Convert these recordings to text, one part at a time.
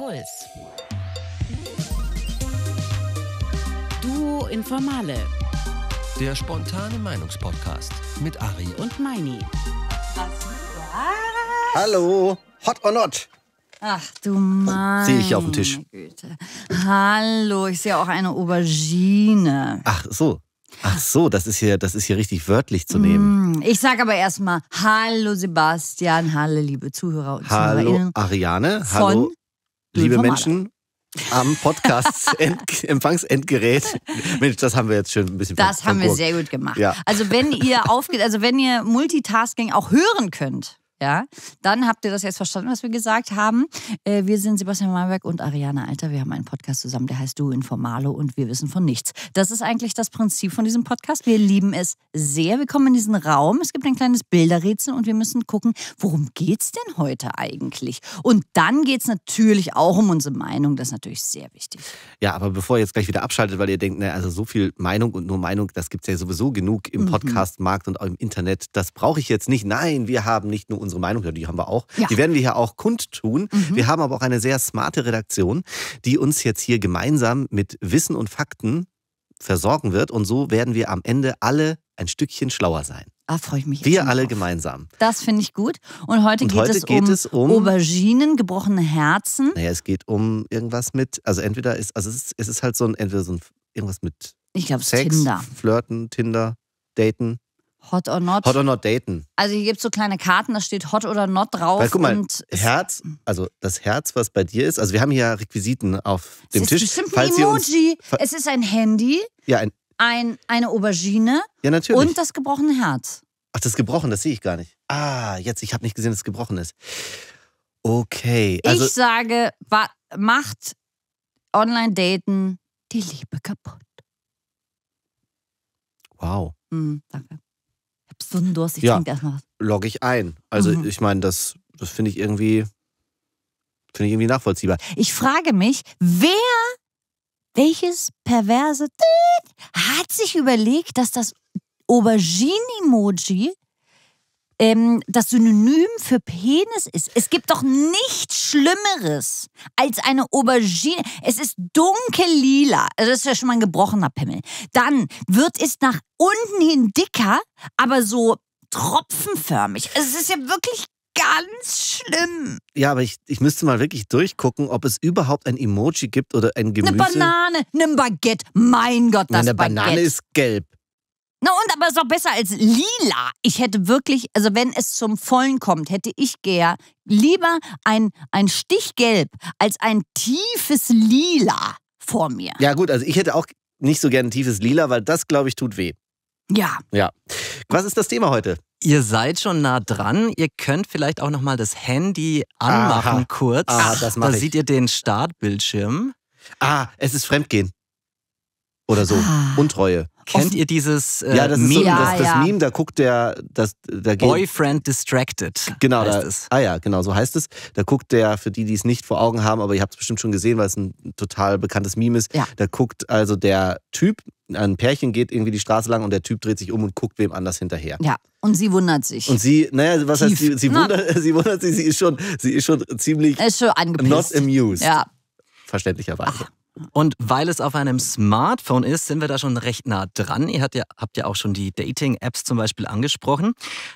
Puls. Duo Informale. Der spontane Meinungspodcast mit Ari und Meini. Was? Hallo, hot or not? Ach du Mann. Sehe ich auf dem Tisch. Güte. Hallo, ich sehe auch eine Aubergine. Ach so. Ach so, das ist hier, das ist hier richtig wörtlich zu nehmen. Mm, ich sage aber erstmal Hallo Sebastian, hallo liebe Zuhörer und Zuhörerinnen. Hallo Ariane, hallo liebe Formate. Menschen am Podcast-Empfangsendgerät. Mensch, das haben wir jetzt schon ein bisschen Das haben wir sehr gut gemacht. Ja. Also wenn ihr aufgeht, also wenn ihr Multitasking auch hören könnt, ja, dann habt ihr das jetzt verstanden, was wir gesagt haben. Äh, wir sind Sebastian Malberg und Ariane Alter. Wir haben einen Podcast zusammen, der heißt Du Informalo und wir wissen von nichts. Das ist eigentlich das Prinzip von diesem Podcast. Wir lieben es sehr. Wir kommen in diesen Raum. Es gibt ein kleines Bilderrätsel und wir müssen gucken, worum geht es denn heute eigentlich? Und dann geht es natürlich auch um unsere Meinung. Das ist natürlich sehr wichtig. Ja, aber bevor ihr jetzt gleich wieder abschaltet, weil ihr denkt, na, also so viel Meinung und nur Meinung, das gibt es ja sowieso genug im mhm. Podcast-Markt und auch im Internet. Das brauche ich jetzt nicht. Nein, wir haben nicht nur unsere unsere Meinung, die haben wir auch. Ja. Die werden wir hier auch kundtun. Mhm. Wir haben aber auch eine sehr smarte Redaktion, die uns jetzt hier gemeinsam mit Wissen und Fakten versorgen wird. Und so werden wir am Ende alle ein Stückchen schlauer sein. Ah, freue ich mich. Wir alle auf. gemeinsam. Das finde ich gut. Und heute, Und geht, heute es geht, um es, um Auberginen, gebrochene Herzen. Naja, es geht um irgendwas mit, also entweder ist, also es ist, es ist halt so ein, entweder so ein, irgendwas mit ich glaub, Sex, Tinder. Flirten, Tinder, Daten. Hot or not. Hot or not daten. Also hier gibt es so kleine Karten, da steht Hot oder not drauf. Weil, guck mal, Herz, also das Herz, was bei dir ist, also wir haben hier Requisiten auf dem es ist Tisch. Bestimmt ein Emoji. Uns, es ist ein Handy. Ja, ein, ein, eine Aubergine. Ja, natürlich. Und das gebrochene Herz. Ach, das gebrochen, das sehe ich gar nicht. Ah, jetzt, ich habe nicht gesehen, dass es gebrochen ist. Okay. Also, ich sage, macht Online-Daten die Liebe kaputt. Wow. Mhm, danke. Stunden Durst, ich ja, trinke erstmal was. Logge ich ein. Also mhm. ich meine, das, das finde ich irgendwie finde ich irgendwie nachvollziehbar. Ich frage mich, wer welches perverse hat sich überlegt, dass das Aubergine-Emoji ähm, das Synonym für Penis ist. Es gibt doch nichts Schlimmeres als eine Aubergine. Es ist dunkellila. Also das ist ja schon mal ein gebrochener Pimmel. Dann wird es nach unten hin dicker, aber so tropfenförmig. es ist ja wirklich ganz schlimm. Ja, aber ich, ich müsste mal wirklich durchgucken, ob es überhaupt ein Emoji gibt oder ein Gemüse. Eine Banane, ein Baguette. Mein Gott, das Eine Banane Baguette. ist gelb. Na und, aber ist doch besser als lila. Ich hätte wirklich, also wenn es zum Vollen kommt, hätte ich gern lieber ein, ein Stichgelb als ein tiefes Lila vor mir. Ja gut, also ich hätte auch nicht so gern ein tiefes Lila, weil das, glaube ich, tut weh. Ja. Ja. Was ist das Thema heute? Ihr seid schon nah dran. Ihr könnt vielleicht auch noch mal das Handy anmachen Aha. kurz. Ah, das da ich. seht ihr den Startbildschirm. Ah, es ist Fremdgehen oder so. Ah. Untreue. Kennt ihr dieses äh, ja, das Meme? So, ja, das, das ja. Meme, da guckt der, das, da geht, Boyfriend Distracted. Genau, heißt da, es. ah ja, genau, so heißt es. Da guckt der, für die, die es nicht vor Augen haben, aber ihr habt es bestimmt schon gesehen, weil es ein total bekanntes Meme ist. Ja. Da guckt also der Typ, ein Pärchen geht irgendwie die Straße lang und der Typ dreht sich um und guckt wem anders hinterher. Ja, und sie wundert sich. Und sie, naja, was Tief. heißt sie? Sie wundert, sie wundert sich, sie ist schon, sie ist schon ziemlich. Ist schon angepisst. Not amused. Ja. Verständlicherweise. Ach. Und weil es auf einem Smartphone ist, sind wir da schon recht nah dran. Ihr habt ja, habt ja auch schon die Dating-Apps zum Beispiel angesprochen.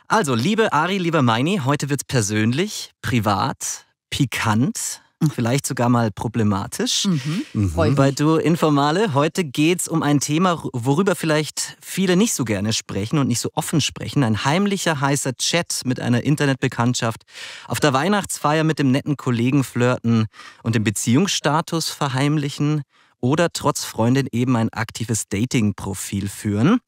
Also, liebe Ari, lieber Meini, heute wird es persönlich, privat, pikant vielleicht sogar mal problematisch. Mhm. Mhm. Bei Du Informale, heute geht es um ein Thema, worüber vielleicht viele nicht so gerne sprechen und nicht so offen sprechen. Ein heimlicher, heißer Chat mit einer Internetbekanntschaft, auf der Weihnachtsfeier mit dem netten Kollegen flirten und den Beziehungsstatus verheimlichen oder trotz Freundin eben ein aktives Dating-Profil führen.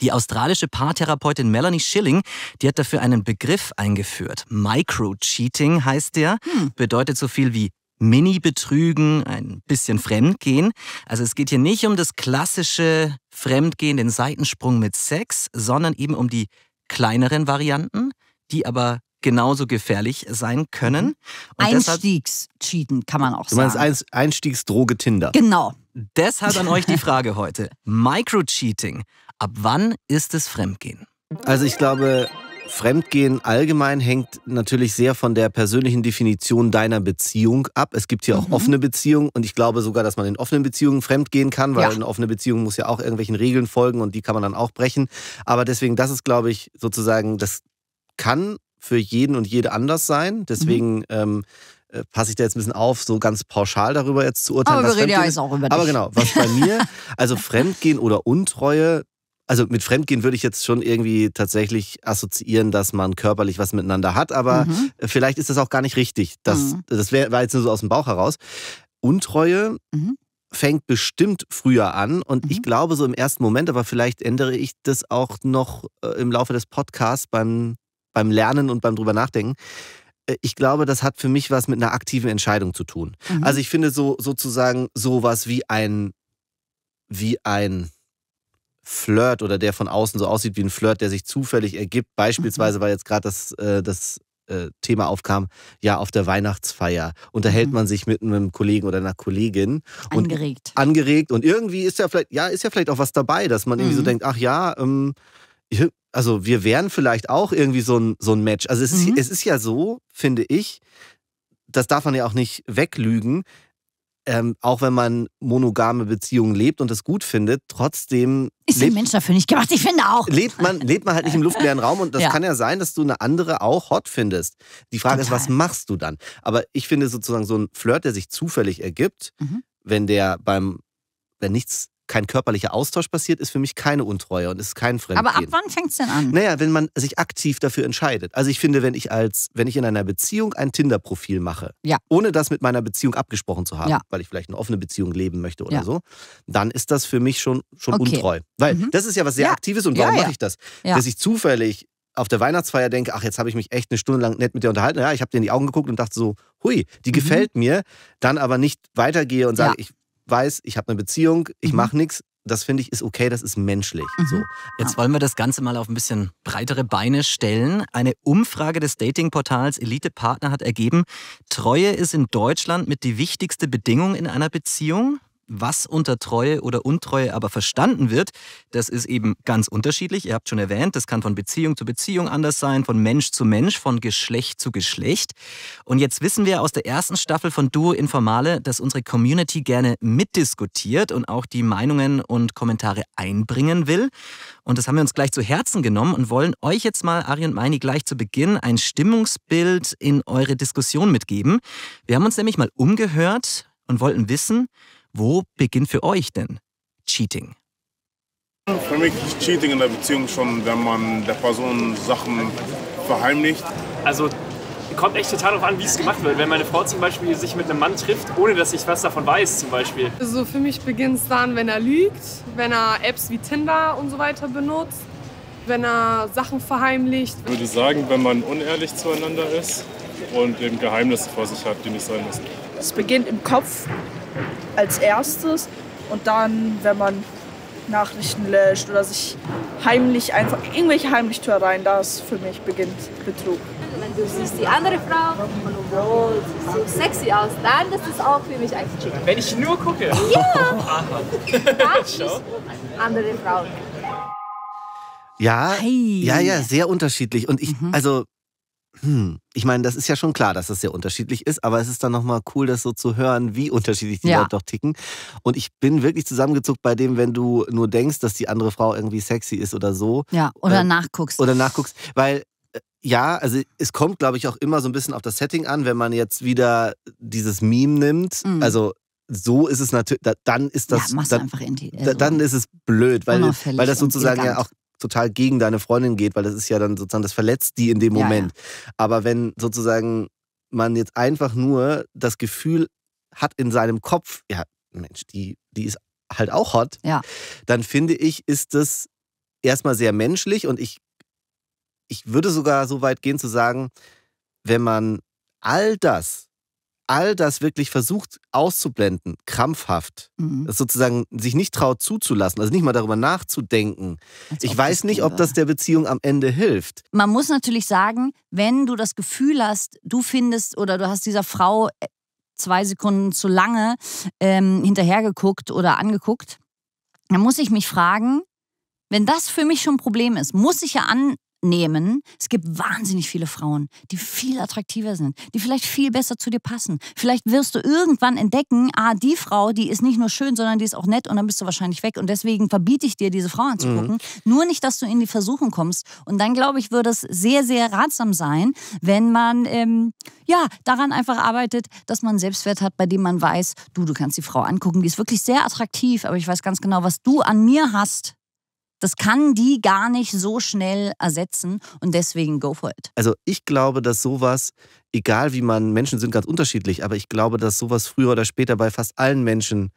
Die australische Paartherapeutin Melanie Schilling, die hat dafür einen Begriff eingeführt. Micro-Cheating heißt der, hm. bedeutet so viel wie Mini-Betrügen, ein bisschen Fremdgehen. Also es geht hier nicht um das klassische Fremdgehen, den Seitensprung mit Sex, sondern eben um die kleineren Varianten, die aber genauso gefährlich sein können. Mhm. Einstiegs-Cheaten kann man auch sagen. Du meinst sagen. Einstiegsdroge Tinder. Genau. Deshalb an euch die Frage heute. Micro-Cheating Ab wann ist es Fremdgehen? Also ich glaube, Fremdgehen allgemein hängt natürlich sehr von der persönlichen Definition deiner Beziehung ab. Es gibt hier auch mhm. offene Beziehungen und ich glaube sogar, dass man in offenen Beziehungen fremdgehen kann, weil ja. eine offene Beziehung muss ja auch irgendwelchen Regeln folgen und die kann man dann auch brechen. Aber deswegen, das ist, glaube ich, sozusagen, das kann für jeden und jede anders sein. Mhm. Deswegen mhm. ähm, äh, passe ich da jetzt ein bisschen auf, so ganz pauschal darüber jetzt zu urteilen. Aber wir reden ja jetzt auch über dich. Aber genau, was bei mir, also Fremdgehen oder Untreue, also mit Fremdgehen würde ich jetzt schon irgendwie tatsächlich assoziieren, dass man körperlich was miteinander hat, aber mhm. vielleicht ist das auch gar nicht richtig. Das, mhm. das wär, war jetzt nur so aus dem Bauch heraus. Untreue mhm. fängt bestimmt früher an und ich mhm. glaube so im ersten Moment, aber vielleicht ändere ich das auch noch äh, im Laufe des Podcasts beim, beim Lernen und beim drüber nachdenken äh, ich glaube, das hat für mich was mit einer aktiven Entscheidung zu tun. Mhm. Also ich finde so sozusagen sowas wie ein wie ein Flirt oder der von außen so aussieht wie ein Flirt, der sich zufällig ergibt. Beispielsweise, mhm. weil jetzt gerade das, äh, das äh, Thema aufkam, ja, auf der Weihnachtsfeier unterhält mhm. man sich mit einem Kollegen oder einer Kollegin. Und angeregt. Angeregt. Und irgendwie ist ja vielleicht, ja, ist ja vielleicht auch was dabei, dass man mhm. irgendwie so mhm. denkt, ach ja, ähm, also wir wären vielleicht auch irgendwie so ein, so ein Match. Also es, mhm. ist, es ist ja so, finde ich, das darf man ja auch nicht weglügen ähm, auch wenn man monogame Beziehungen lebt und es gut findet, trotzdem. Ist lebt, der Mensch dafür nicht gemacht? Ich finde auch. Lebt man, lebt man halt nicht im luftleeren Raum und das ja. kann ja sein, dass du eine andere auch hot findest. Die Frage Total. ist, was machst du dann? Aber ich finde sozusagen so ein Flirt, der sich zufällig ergibt, mhm. wenn der beim, wenn nichts kein körperlicher Austausch passiert, ist für mich keine Untreue und ist kein Fremdgehen. Aber ab wann fängt es denn an? Naja, wenn man sich aktiv dafür entscheidet. Also ich finde, wenn ich als, wenn ich in einer Beziehung ein Tinder-Profil mache, ja. ohne das mit meiner Beziehung abgesprochen zu haben, ja. weil ich vielleicht eine offene Beziehung leben möchte oder ja. so, dann ist das für mich schon, schon okay. untreu. Weil mhm. das ist ja was sehr Aktives und warum mache ich das? Dass ich zufällig auf der Weihnachtsfeier denke, ach, jetzt habe ich mich echt eine Stunde lang nett mit dir unterhalten. Ja, ich habe dir in die Augen geguckt und dachte so, hui, die mhm. gefällt mir. Dann aber nicht weitergehe und sage, ja. ich weiß, ich habe eine Beziehung, ich mhm. mache nichts, das finde ich ist okay, das ist menschlich. Mhm. So. Jetzt wollen wir das Ganze mal auf ein bisschen breitere Beine stellen. Eine Umfrage des Datingportals Elite Partner hat ergeben, Treue ist in Deutschland mit die wichtigste Bedingung in einer Beziehung. Was unter Treue oder Untreue aber verstanden wird, das ist eben ganz unterschiedlich. Ihr habt schon erwähnt, das kann von Beziehung zu Beziehung anders sein, von Mensch zu Mensch, von Geschlecht zu Geschlecht. Und jetzt wissen wir aus der ersten Staffel von Duo Informale, dass unsere Community gerne mitdiskutiert und auch die Meinungen und Kommentare einbringen will. Und das haben wir uns gleich zu Herzen genommen und wollen euch jetzt mal, Ari und Meini, gleich zu Beginn ein Stimmungsbild in eure Diskussion mitgeben. Wir haben uns nämlich mal umgehört und wollten wissen, wo beginnt für euch denn Cheating? Für mich ist Cheating in der Beziehung schon, wenn man der Person Sachen verheimlicht. Also kommt echt total darauf an, wie es gemacht wird. Wenn meine Frau zum Beispiel sich mit einem Mann trifft, ohne dass ich was davon weiß, zum Beispiel. Also für mich beginnt es dann, wenn er lügt, wenn er Apps wie Tinder und so weiter benutzt, wenn er Sachen verheimlicht. Ich würde sagen, wenn man unehrlich zueinander ist und eben Geheimnisse vor sich hat, die nicht sein müssen. Es beginnt im Kopf, als erstes. Und dann, wenn man Nachrichten löscht oder sich heimlich einfach irgendwelche Heimlichtuereien, das für mich beginnt Betrug. Wenn du siehst die andere Frau und oh, sie sieht so sexy aus, dann ist das auch für mich ein Chick. Wenn ich nur gucke? Ja! andere Frauen. Ja, Hi. ja, ja, sehr unterschiedlich. Und ich, mhm. also hm. Ich meine, das ist ja schon klar, dass das sehr unterschiedlich ist, aber es ist dann nochmal cool, das so zu hören, wie unterschiedlich die ja. Leute doch ticken. Und ich bin wirklich zusammengezuckt bei dem, wenn du nur denkst, dass die andere Frau irgendwie sexy ist oder so. Ja, oder äh, nachguckst. Oder nachguckst, weil äh, ja, also es kommt, glaube ich, auch immer so ein bisschen auf das Setting an, wenn man jetzt wieder dieses Meme nimmt. Mhm. Also so ist es natürlich, dann ist das. Ja, machst dann, einfach in die, also dann ist es blöd, weil, weil das sozusagen ja auch total gegen deine Freundin geht, weil das ist ja dann sozusagen, das verletzt die in dem Moment. Ja, ja. Aber wenn sozusagen man jetzt einfach nur das Gefühl hat in seinem Kopf, ja, Mensch, die, die ist halt auch hot, ja. dann finde ich, ist das erstmal sehr menschlich und ich, ich würde sogar so weit gehen zu sagen, wenn man all das all das wirklich versucht auszublenden, krampfhaft, mhm. sozusagen sich nicht traut zuzulassen, also nicht mal darüber nachzudenken. Als ich weiß nicht, ob das der Beziehung am Ende hilft. Man muss natürlich sagen, wenn du das Gefühl hast, du findest oder du hast dieser Frau äh, zwei Sekunden zu lange ähm, hinterhergeguckt oder angeguckt, dann muss ich mich fragen, wenn das für mich schon ein Problem ist, muss ich ja an, nehmen. Es gibt wahnsinnig viele Frauen, die viel attraktiver sind, die vielleicht viel besser zu dir passen. Vielleicht wirst du irgendwann entdecken, ah, die Frau, die ist nicht nur schön, sondern die ist auch nett und dann bist du wahrscheinlich weg. Und deswegen verbiete ich dir, diese Frau anzugucken. Mhm. Nur nicht, dass du in die Versuchung kommst. Und dann, glaube ich, würde es sehr, sehr ratsam sein, wenn man ähm, ja daran einfach arbeitet, dass man Selbstwert hat, bei dem man weiß, du, du kannst die Frau angucken, die ist wirklich sehr attraktiv, aber ich weiß ganz genau, was du an mir hast, das kann die gar nicht so schnell ersetzen und deswegen go for it. Also ich glaube, dass sowas, egal wie man, Menschen sind ganz unterschiedlich, aber ich glaube, dass sowas früher oder später bei fast allen Menschen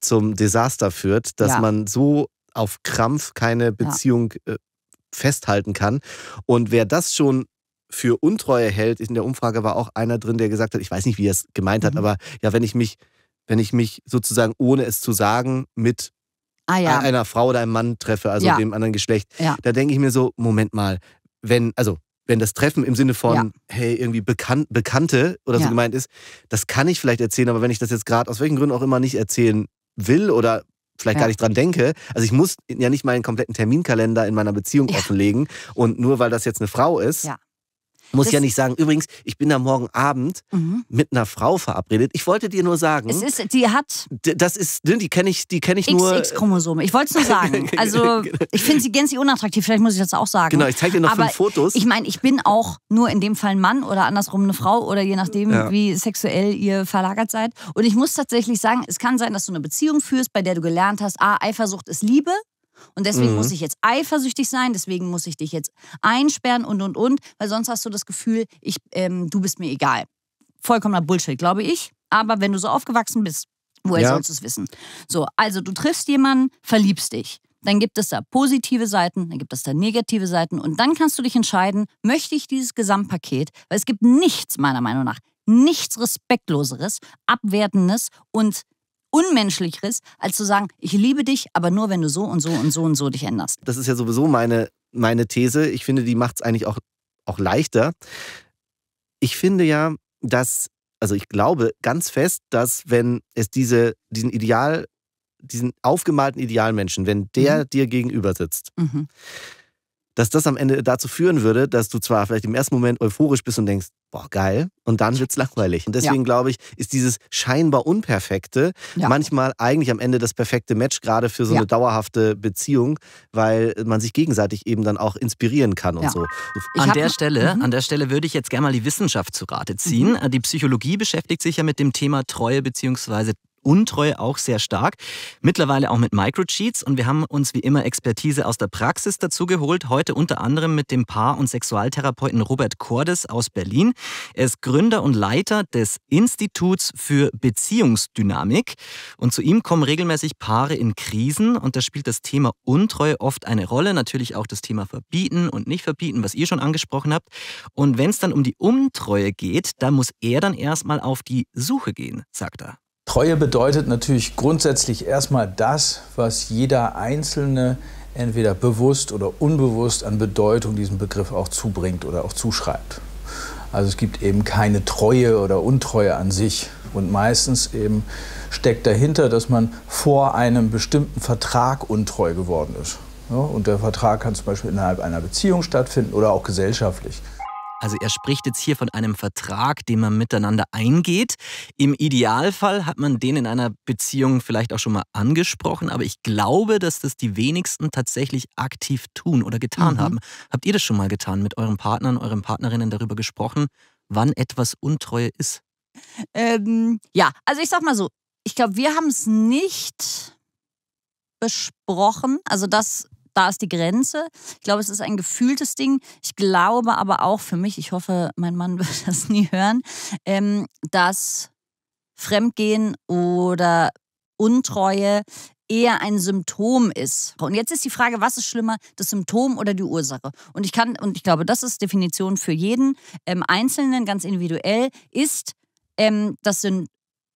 zum Desaster führt, dass ja. man so auf Krampf keine Beziehung ja. Äh, festhalten kann. Und wer das schon für Untreue hält, in der Umfrage war auch einer drin, der gesagt hat, ich weiß nicht, wie er es gemeint mhm. hat, aber ja, wenn ich mich, wenn ich mich sozusagen, ohne es zu sagen, mit ah, ja. einer Frau oder einem Mann treffe, also ja. dem anderen Geschlecht, ja. da denke ich mir so, Moment mal, wenn, also wenn das Treffen im Sinne von, ja. hey, irgendwie Bekan Bekannte oder so gemeint ist, das kann ich vielleicht erzählen, aber wenn ich das jetzt gerade aus welchen Gründen auch immer nicht erzählen will oder vielleicht ja. gar nicht dran denke. Also ich muss ja nicht meinen kompletten Terminkalender in meiner Beziehung ja. offenlegen. Und nur weil das jetzt eine Frau ist, ja. Muss das ja nicht sagen. Übrigens, ich bin da morgen Abend mhm. mit einer Frau verabredet. Ich wollte dir nur sagen. Es ist, die hat. Das ist, ne, die kenne ich, die kenne ich XX nur. XX-Chromosome. Äh, ich wollte es nur sagen. Also genau. ich finde sie gänzlich unattraktiv. Vielleicht muss ich das auch sagen. Genau, ich zeige dir noch Aber fünf Fotos. Ich meine, ich bin auch nur in dem Fall ein Mann oder andersrum eine Frau oder je nachdem, ja. wie sexuell ihr verlagert seid. Und ich muss tatsächlich sagen, es kann sein, dass du eine Beziehung führst, bei der du gelernt hast, ah, Eifersucht ist Liebe. Und deswegen mhm. muss ich jetzt eifersüchtig sein, deswegen muss ich dich jetzt einsperren und, und, und, weil sonst hast du das Gefühl, ich, ähm, du bist mir egal. Vollkommener Bullshit, glaube ich. Aber wenn du so aufgewachsen bist, woher ja. sollst du es wissen? So, also du triffst jemanden, verliebst dich. Dann gibt es da positive Seiten, dann gibt es da negative Seiten und dann kannst du dich entscheiden, möchte ich dieses Gesamtpaket, weil es gibt nichts meiner Meinung nach, nichts Respektloseres, Abwertendes und Unmenschlicheres, als zu sagen, ich liebe dich, aber nur wenn du so und so und so und so dich änderst. Das ist ja sowieso meine, meine These. Ich finde, die macht es eigentlich auch, auch leichter. Ich finde ja, dass, also ich glaube ganz fest, dass wenn es diese, diesen Ideal, diesen aufgemalten Idealmenschen, wenn der mhm. dir gegenüber sitzt, mhm dass das am Ende dazu führen würde, dass du zwar vielleicht im ersten Moment euphorisch bist und denkst, boah, geil, und dann wird es langweilig. Und deswegen ja. glaube ich, ist dieses scheinbar Unperfekte ja. manchmal eigentlich am Ende das perfekte Match, gerade für so ja. eine dauerhafte Beziehung, weil man sich gegenseitig eben dann auch inspirieren kann und so. an der, Stelle, mhm. an der Stelle würde ich jetzt gerne mal die Wissenschaft zu Rate ziehen. Mhm. Die Psychologie beschäftigt sich ja mit dem Thema Treue bzw. Untreue auch sehr stark. Mittlerweile auch mit Microcheats und wir haben uns wie immer Expertise aus der Praxis dazu geholt. Heute unter anderem mit dem Paar- und Sexualtherapeuten Robert Cordes aus Berlin. Er ist Gründer und Leiter des Instituts für Beziehungsdynamik und zu ihm kommen regelmäßig Paare in Krisen und da spielt das Thema Untreue oft eine Rolle. Natürlich auch das Thema Verbieten und nicht verbieten, was ihr schon angesprochen habt. Und wenn es dann um die Untreue geht, da muss er dann erstmal auf die Suche gehen, sagt er. Treue bedeutet natürlich grundsätzlich erstmal das, was jeder Einzelne entweder bewusst oder unbewusst an Bedeutung diesem Begriff auch zubringt oder auch zuschreibt. Also es gibt eben keine Treue oder Untreue an sich. Und meistens eben steckt dahinter, dass man vor einem bestimmten Vertrag untreu geworden ist. und der Vertrag kann zum Beispiel innerhalb einer Beziehung stattfinden oder auch gesellschaftlich. Also er spricht jetzt hier von einem Vertrag, den man miteinander eingeht. Im Idealfall hat man den in einer Beziehung vielleicht auch schon mal angesprochen, aber ich glaube, dass das die wenigsten tatsächlich aktiv tun oder getan mhm. haben. Habt ihr das schon mal getan, mit euren Partnern, euren Partnerinnen darüber gesprochen, wann etwas Untreue ist? Ähm, ja, also ich sag mal so, ich glaube, wir haben es nicht besprochen. Also das da ist die Grenze. Ich glaube, es ist ein gefühltes Ding. Ich glaube aber auch für mich, ich hoffe, mein Mann wird das nie hören, ähm, dass Fremdgehen oder Untreue eher ein Symptom ist. Und jetzt ist die Frage, was ist schlimmer, das Symptom oder die Ursache? Und ich kann, und ich glaube, das ist Definition für jeden ähm, Einzelnen, ganz individuell, ist ähm, das,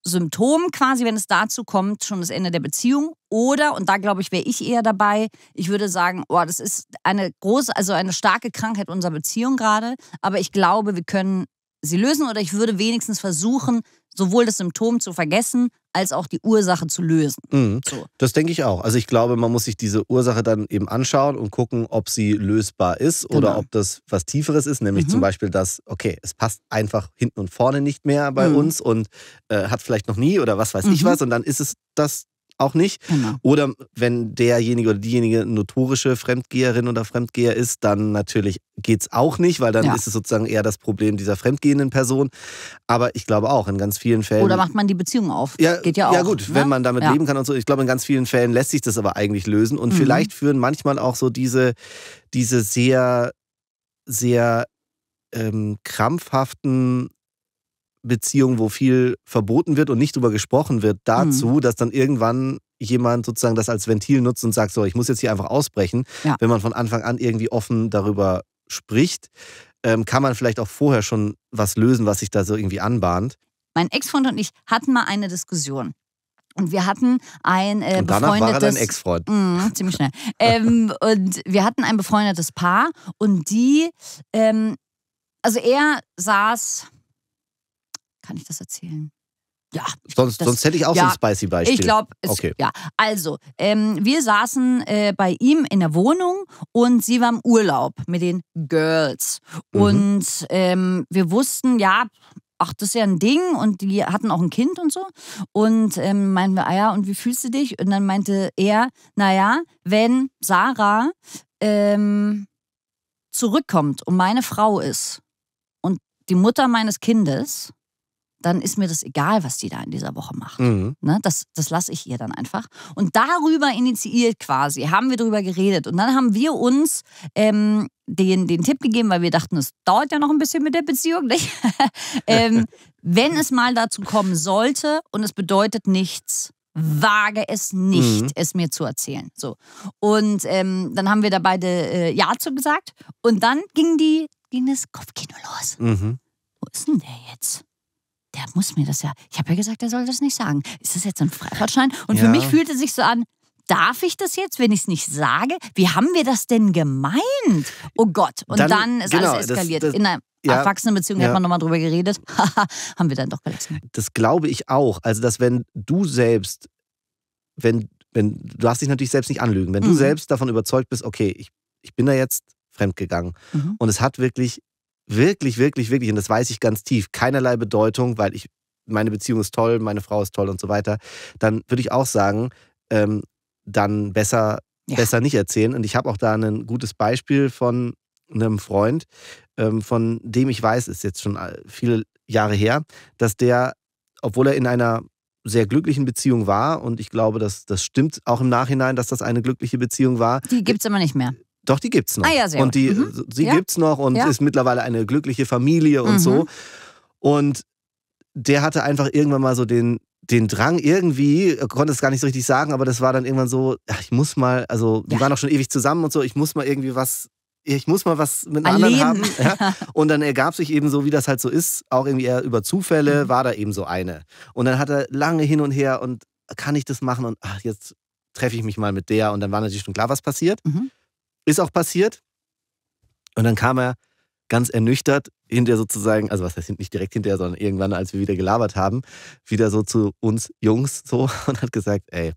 Symptom quasi, wenn es dazu kommt, schon das Ende der Beziehung. Oder, und da glaube ich, wäre ich eher dabei, ich würde sagen, oh, das ist eine große, also eine starke Krankheit unserer Beziehung gerade, aber ich glaube, wir können sie lösen oder ich würde wenigstens versuchen, sowohl das Symptom zu vergessen, als auch die Ursache zu lösen. Mhm. So. Das denke ich auch. Also ich glaube, man muss sich diese Ursache dann eben anschauen und gucken, ob sie lösbar ist genau. oder ob das was Tieferes ist, nämlich mhm. zum Beispiel, dass, okay, es passt einfach hinten und vorne nicht mehr bei mhm. uns und äh, hat vielleicht noch nie oder was weiß ich mhm. was und dann ist es das auch nicht. Genau. Oder wenn derjenige oder diejenige notorische Fremdgeherin oder Fremdgeher ist, dann natürlich geht es auch nicht, weil dann ja. ist es sozusagen eher das Problem dieser fremdgehenden Person. Aber ich glaube auch, in ganz vielen Fällen. Oder macht man die Beziehung auf? Ja, geht ja auch. Ja, gut, ne? wenn man damit ja. leben kann und so. Ich glaube, in ganz vielen Fällen lässt sich das aber eigentlich lösen. Und mhm. vielleicht führen manchmal auch so diese, diese sehr, sehr ähm, krampfhaften Beziehungen, wo viel verboten wird und nicht drüber gesprochen wird, dazu, mhm. dass dann irgendwann jemand sozusagen das als Ventil nutzt und sagt, so, ich muss jetzt hier einfach ausbrechen. Ja. Wenn man von Anfang an irgendwie offen darüber spricht, ähm, kann man vielleicht auch vorher schon was lösen, was sich da so irgendwie anbahnt. Mein Ex-Freund und ich hatten mal eine Diskussion. Und wir hatten ein äh, und danach befreundetes. War er dein Ex-Freund. Mh, ziemlich schnell. ähm, und wir hatten ein befreundetes Paar und die, ähm, also er saß kann ich das erzählen? Ja. Sonst, das, sonst hätte ich auch ja, so ein spicy Beispiel. Ich glaube, okay. ja. Also, ähm, wir saßen äh, bei ihm in der Wohnung und sie war im Urlaub mit den Girls. Mhm. Und ähm, wir wussten, ja, ach, das ist ja ein Ding und die hatten auch ein Kind und so. Und ähm, meinten wir, ah ja, und wie fühlst du dich? Und dann meinte er, naja, wenn Sarah ähm, zurückkommt und meine Frau ist und die Mutter meines Kindes, dann ist mir das egal, was die da in dieser Woche macht. Mhm. Ne? Das, das lasse ich ihr dann einfach. Und darüber initiiert quasi, haben wir darüber geredet. Und dann haben wir uns ähm, den, den Tipp gegeben, weil wir dachten, es dauert ja noch ein bisschen mit der Beziehung, nicht? ähm, wenn es mal dazu kommen sollte und es bedeutet nichts, wage es nicht, mhm. es mir zu erzählen. So. Und ähm, dann haben wir da beide äh, Ja zu gesagt. Und dann ging, die, ging das Kopfkino los. Mhm. Wo ist denn der jetzt? der muss mir das ja. Ich habe ja gesagt, er soll das nicht sagen. Ist das jetzt so ein Freifahrtschein? Und ja. für mich fühlte sich so an, darf ich das jetzt, wenn ich es nicht sage? Wie haben wir das denn gemeint? Oh Gott. Und dann, dann ist genau, alles eskaliert. Das, das, In einer ja, Erwachsenenbeziehung ja. hat man nochmal drüber geredet. haben wir dann doch gelassen. Das glaube ich auch. Also, dass wenn du selbst, wenn, wenn, du hast dich natürlich selbst nicht anlügen, wenn mhm. du selbst davon überzeugt bist, okay, ich, ich bin da jetzt fremdgegangen mhm. und es hat wirklich wirklich, wirklich, wirklich, und das weiß ich ganz tief, keinerlei Bedeutung, weil ich, meine Beziehung ist toll, meine Frau ist toll und so weiter, dann würde ich auch sagen, ähm, dann besser, ja. besser nicht erzählen. Und ich habe auch da ein gutes Beispiel von einem Freund, ähm, von dem ich weiß, ist jetzt schon äh, viele Jahre her, dass der, obwohl er in einer sehr glücklichen Beziehung war, und ich glaube, dass das stimmt auch im Nachhinein, dass das eine glückliche Beziehung war. Die gibt es äh, immer nicht mehr. Doch, die gibt's noch. Ah, ja, sehr und die, mhm. die ja. gibt's noch und ja. ist mittlerweile eine glückliche Familie und mhm. so. Und der hatte einfach irgendwann mal so den, den Drang irgendwie, konnte es gar nicht so richtig sagen, aber das war dann irgendwann so, ach, ich muss mal, also wir ja. waren auch schon ewig zusammen und so, ich muss mal irgendwie was, ich muss mal was mit einem anderen haben. Ja? Und dann ergab sich eben so, wie das halt so ist, auch irgendwie eher über Zufälle mhm. war da eben so eine. Und dann hat er lange hin und her und kann ich das machen und ach, jetzt treffe ich mich mal mit der und dann war natürlich schon klar, was passiert. Mhm. Ist auch passiert. Und dann kam er ganz ernüchtert hinter sozusagen, also was heißt nicht direkt hinterher, sondern irgendwann, als wir wieder gelabert haben, wieder so zu uns Jungs so und hat gesagt, ey,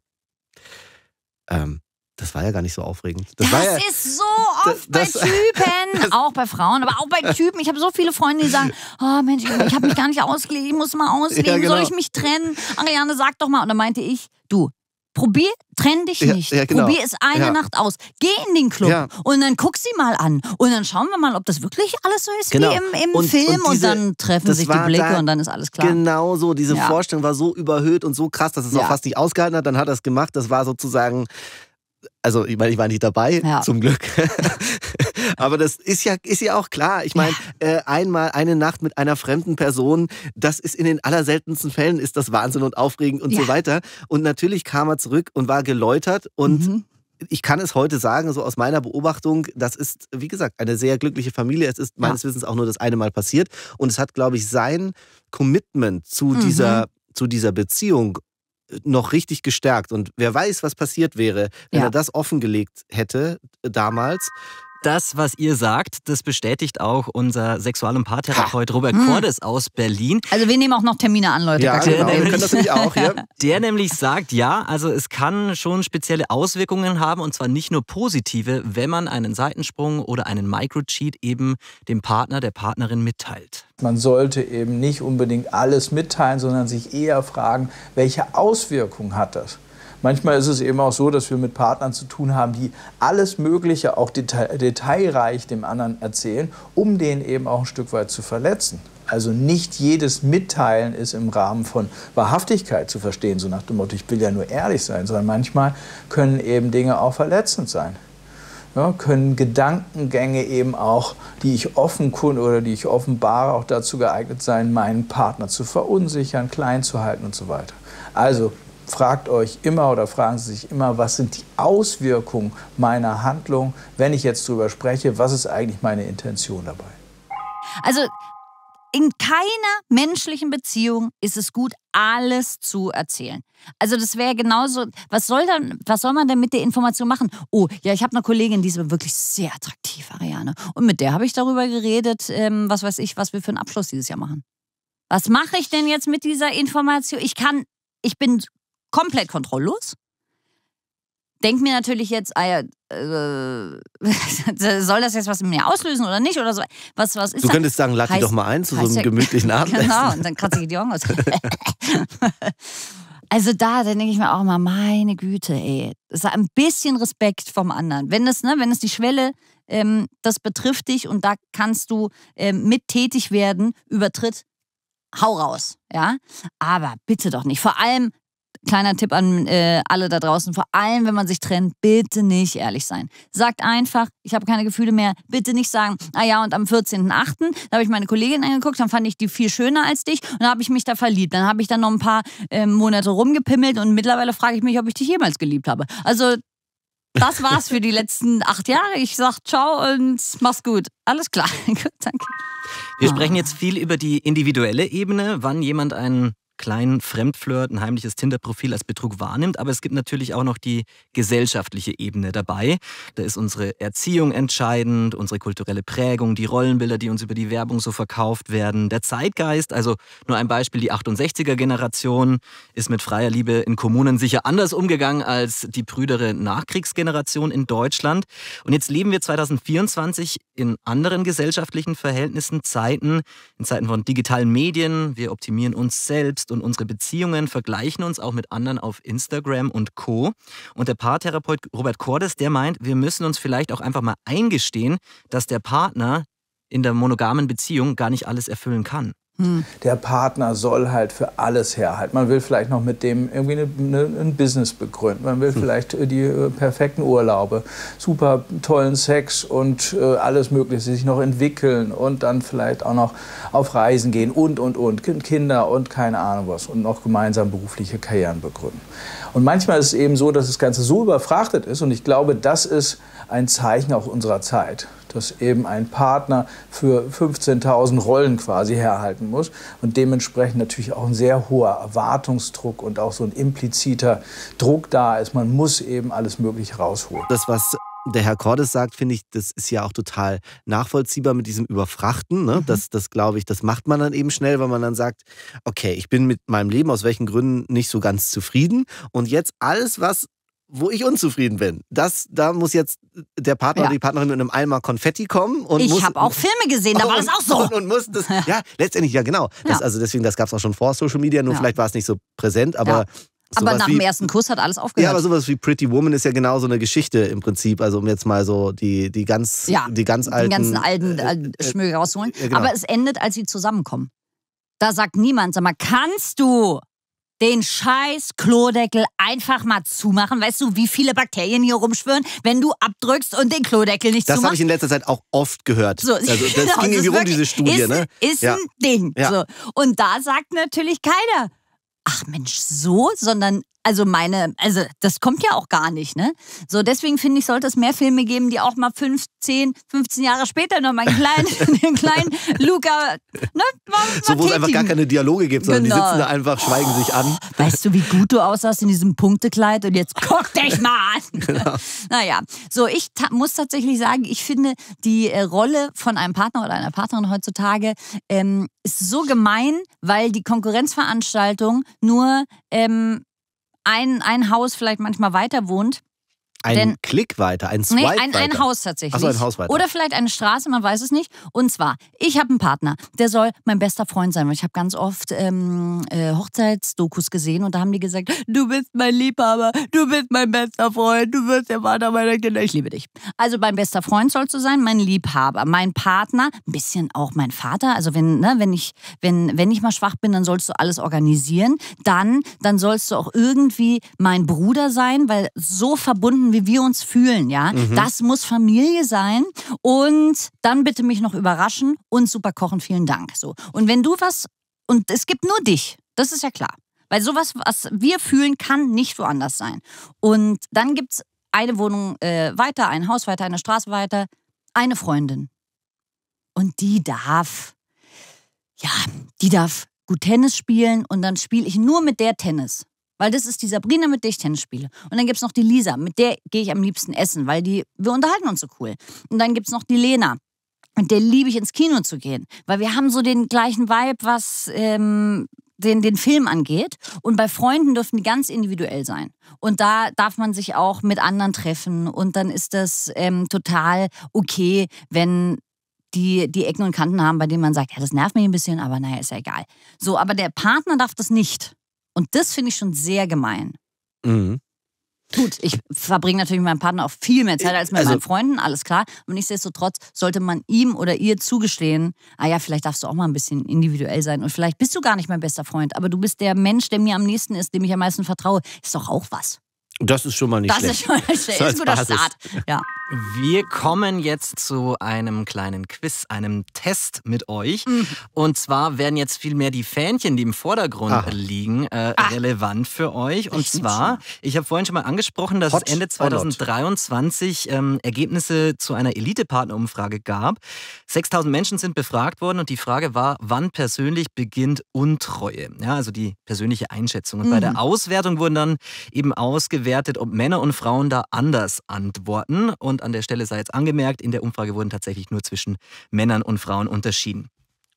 ähm, das war ja gar nicht so aufregend. Das, das ja, ist so oft das, bei Typen, das, auch bei Frauen, aber auch bei Typen. Ich habe so viele Freunde, die sagen, oh Mensch, ich habe mich gar nicht ausgelegt, ich muss mal ausleben, ja, genau. soll ich mich trennen? Ariane, sag doch mal. Und dann meinte ich, du, Probier, trenn dich nicht. Ja, ja, genau. Probier es eine ja. Nacht aus. Geh in den Club und dann guck sie mal an. Und dann schauen wir mal, ob das wirklich alles so ist genau. wie im, im und, Film. Und, diese, und, dann treffen sich die Blicke da, und dann ist alles klar. Genau so. Diese Vorstellung war so überhöht und so krass, dass es auch fast nicht ausgehalten hat. Dann hat er es gemacht. Das war sozusagen also ich meine, ich war nicht dabei, ja. zum Glück. Aber das ist ja, ist ja auch klar. Ich meine, ja. äh, einmal eine Nacht mit einer fremden Person, das ist in den allerseltensten Fällen ist das Wahnsinn und aufregend und ja. so weiter. Und natürlich kam er zurück und war geläutert und mhm ich kann es heute sagen, so aus meiner Beobachtung, das ist, wie gesagt, eine sehr glückliche Familie. Es ist meines ja. Wissens auch nur das eine Mal passiert. Und es hat, glaube ich, sein Commitment zu, mhm. dieser, zu dieser Beziehung äh, noch richtig gestärkt. Und wer weiß, was passiert wäre, wenn ja. er das offengelegt hätte äh, damals. Das, was ihr sagt, das bestätigt auch unser Sexual- und Paartherapeut Robert hm. Cordes aus Berlin. Also wir nehmen auch noch Termine an, Leute. Ja, genau. nämlich, wir können das nicht auch. Ja. Der nämlich sagt, ja, also es kann schon spezielle Auswirkungen haben und zwar nicht nur positive, wenn man einen Seitensprung oder einen Microcheat eben dem Partner, der Partnerin mitteilt. Man sollte eben nicht unbedingt alles mitteilen, sondern sich eher fragen, welche Auswirkungen hat das? Manchmal ist es eben auch so, dass wir mit Partnern zu tun haben, die alles Mögliche auch detail, detailreich dem anderen erzählen, um den eben auch ein Stück weit zu verletzen. Also nicht jedes Mitteilen ist im Rahmen von Wahrhaftigkeit zu verstehen, so nach dem Motto, ich will ja nur ehrlich sein, sondern manchmal können eben Dinge auch verletzend sein. Ja, können Gedankengänge eben auch, die ich offenkund oder die ich offenbare, auch dazu geeignet sein, meinen Partner zu verunsichern, klein zu halten und so weiter. Also fragt euch immer oder fragen Sie sich immer, was sind die Auswirkungen meiner Handlung, wenn ich jetzt darüber spreche, was ist eigentlich meine Intention dabei? Also in keiner menschlichen Beziehung ist es gut, alles zu erzählen. Also das wäre genauso, was soll, dann, was soll man denn mit der Information machen? Oh, ja, ich habe eine Kollegin, die ist wirklich sehr attraktiv, Ariane. Und mit der habe ich darüber geredet, ähm, was weiß ich, was wir für einen Abschluss dieses Jahr machen. Was mache ich denn jetzt mit dieser Information? Ich kann, ich bin komplett kontrolllos. Denk mir natürlich jetzt, ah ja, äh, soll das jetzt was mit mir auslösen oder nicht? Oder so? was, was ist du das? könntest sagen, lad die doch mal ein zu so einem gemütlichen Abendessen. Genau, und dann kratze ich die Augen aus. Also da, dann denke ich mir auch mal, meine Güte, ey, das ist ein bisschen Respekt vom anderen. Wenn es, ne, wenn es die Schwelle, ähm, das betrifft dich und da kannst du ähm, mit tätig werden, übertritt, hau raus, ja. Aber bitte doch nicht. Vor allem kleiner Tipp an äh, alle da draußen, vor allem wenn man sich trennt, bitte nicht ehrlich sein. Sagt einfach, ich habe keine Gefühle mehr, bitte nicht sagen, ah ja, und am 14.8., da habe ich meine Kollegin angeguckt, dann fand ich die viel schöner als dich und da habe ich mich da verliebt. Dann habe ich dann noch ein paar äh, Monate rumgepimmelt und mittlerweile frage ich mich, ob ich dich jemals geliebt habe. Also das war's für die letzten acht Jahre. Ich sage ciao und mach's gut. Alles klar. danke. Wir sprechen jetzt viel über die individuelle Ebene, wann jemand einen kleinen Fremdflirt, ein heimliches Tinder-Profil als Betrug wahrnimmt. Aber es gibt natürlich auch noch die gesellschaftliche Ebene dabei. Da ist unsere Erziehung entscheidend, unsere kulturelle Prägung, die Rollenbilder, die uns über die Werbung so verkauft werden, der Zeitgeist. Also nur ein Beispiel, die 68er-Generation ist mit freier Liebe in Kommunen sicher anders umgegangen als die prüdere Nachkriegsgeneration in Deutschland. Und jetzt leben wir 2024 in anderen gesellschaftlichen Verhältnissen, Zeiten, in Zeiten von digitalen Medien. Wir optimieren uns selbst selbst und unsere Beziehungen, vergleichen uns auch mit anderen auf Instagram und Co. Und der Paartherapeut Robert Cordes, der meint, wir müssen uns vielleicht auch einfach mal eingestehen, dass der Partner in der monogamen Beziehung gar nicht alles erfüllen kann. Hm. Der Partner soll halt für alles herhalten. Man will vielleicht noch mit dem irgendwie eine, eine, ein Business begründen. Man will hm. vielleicht äh, die äh, perfekten Urlaube, super tollen Sex und äh, alles Mögliche sich noch entwickeln und dann vielleicht auch noch auf Reisen gehen und, und, und. Kinder und keine Ahnung was und noch gemeinsam berufliche Karrieren begründen. Und manchmal ist es eben so, dass das Ganze so überfrachtet ist und ich glaube, das ist ein Zeichen auch unserer Zeit dass eben ein Partner für 15.000 Rollen quasi herhalten muss und dementsprechend natürlich auch ein sehr hoher Erwartungsdruck und auch so ein impliziter Druck da ist. Man muss eben alles Mögliche rausholen. Das, was der Herr Cordes sagt, finde ich, das ist ja auch total nachvollziehbar mit diesem Überfrachten. Ne? Mhm. Das, das glaube ich, das macht man dann eben schnell, weil man dann sagt, okay, ich bin mit meinem Leben aus welchen Gründen nicht so ganz zufrieden. Und jetzt alles, was wo ich unzufrieden bin. Das, da muss jetzt der Partner ja. oder die Partnerin mit einem Eimer Konfetti kommen. Und ich habe auch Filme gesehen, da war und, das auch so. Und, und muss das, ja. letztendlich, ja genau. Das, ja. Also deswegen, das gab es auch schon vor Social Media, nur vielleicht war es nicht so präsent, aber... Aber nach wie, dem ersten Kuss hat alles aufgehört. Ja, aber sowas wie Pretty Woman ist ja genau so eine Geschichte im Prinzip. Also um jetzt mal so die, die ganz, die ganz alten... Die ganzen alten äh, äh, äh Schmöge rausholen. Genau. Aber es endet, als sie zusammenkommen. Da sagt niemand, sag mal, kannst du? den scheiß Klodeckel einfach mal zumachen. Weißt du, wie viele Bakterien hier rumschwirren, wenn du abdrückst und den Klodeckel nicht das zumachst? Das habe ich in letzter Zeit auch oft gehört. So, also, das genau, ging das rum, diese Studie. Ist, ne? ist ja. ein Ding. Ja. So. Und da sagt natürlich keiner, ach Mensch, so, sondern also meine, also das kommt ja auch gar nicht, ne? So, deswegen finde ich, sollte es mehr Filme geben, die auch mal 15, 15 Jahre später nochmal einen kleinen, den kleinen Luca, ne? Mal, so, wo es einfach gar keine Dialoge gibt, sondern genau. die sitzen genau. da einfach, schweigen oh, sich an. Oh, weißt du, wie gut du aussahst in diesem Punktekleid und jetzt guck dich mal an! Genau. Naja, so, ich ta muss tatsächlich sagen, ich finde die äh, Rolle von einem Partner oder einer Partnerin heutzutage ähm, ist so gemein, weil die Konkurrenzveranstaltung nur ähm, ein, ein Haus vielleicht manchmal weiter wohnt, ein Denn, Klick weiter, ein Swipe nee, ein, weiter. ein Haus tatsächlich. Achso, ein Haus weiter. Oder vielleicht eine Straße, man weiß es nicht. Und zwar, ich habe einen Partner, der soll mein bester Freund sein. Weil ich habe ganz oft ähm, äh, Hochzeitsdokus gesehen und da haben die gesagt, du bist mein Liebhaber, du bist mein bester Freund, du wirst der Vater meiner Kinder, ich liebe dich. Also mein bester Freund sollst du sein, mein Liebhaber, mein Partner, ein bisschen auch mein Vater. Also wenn, ne, wenn, ich, wenn, wenn ich mal schwach bin, dann sollst du alles organisieren. Dann, dann sollst du auch irgendwie mein Bruder sein, weil so verbunden wie wie wir uns fühlen, ja. Mhm. Das muss Familie sein. Und dann bitte mich noch überraschen und super kochen. Vielen Dank. So. Und wenn du was, und es gibt nur dich, das ist ja klar. Weil sowas, was wir fühlen, kann nicht woanders sein. Und dann gibt es eine Wohnung äh, weiter, ein Haus weiter, eine Straße weiter, eine Freundin. Und die darf, ja, die darf gut Tennis spielen und dann spiele ich nur mit der Tennis. Weil das ist die Sabrina, mit der ich Tennis spiele. Und dann gibt es noch die Lisa, mit der gehe ich am liebsten essen, weil die, wir unterhalten uns so cool. Und dann gibt es noch die Lena, mit der liebe ich ins Kino zu gehen. Weil wir haben so den gleichen Vibe, was ähm, den, den Film angeht. Und bei Freunden dürfen die ganz individuell sein. Und da darf man sich auch mit anderen treffen. Und dann ist das ähm, total okay, wenn die, die Ecken und Kanten haben, bei denen man sagt, ja, das nervt mich ein bisschen, aber naja, ist ja egal. So, aber der Partner darf das nicht. Und das finde ich schon sehr gemein. Mhm. Gut, ich verbringe natürlich mit meinem Partner auch viel mehr Zeit äh, als mit also, meinen Freunden, alles klar. Und nichtsdestotrotz sollte man ihm oder ihr zugestehen, ah ja, vielleicht darfst du auch mal ein bisschen individuell sein und vielleicht bist du gar nicht mein bester Freund, aber du bist der Mensch, der mir am nächsten ist, dem ich am meisten vertraue. Ist doch auch was. Das ist schon mal nicht das schlecht. Das ist schon mal schlecht. Das ist ein guter Start. Ja. Wir kommen jetzt zu einem kleinen Quiz, einem Test mit euch. Mhm. Und zwar werden jetzt vielmehr die Fähnchen, die im Vordergrund Ach. liegen, äh, ah. relevant für euch. Und ich zwar, ich habe vorhin schon mal angesprochen, dass Hot es Ende 2023 ähm, Ergebnisse zu einer elite partnerumfrage gab. 6000 Menschen sind befragt worden und die Frage war, wann persönlich beginnt Untreue? Ja, also die persönliche Einschätzung. Und mhm. bei der mhm. Auswertung wurden dann eben ausgewählt, bewertet, ob Männer und Frauen da anders antworten. Und an der Stelle sei jetzt angemerkt, in der Umfrage wurden tatsächlich nur zwischen Männern und Frauen unterschieden.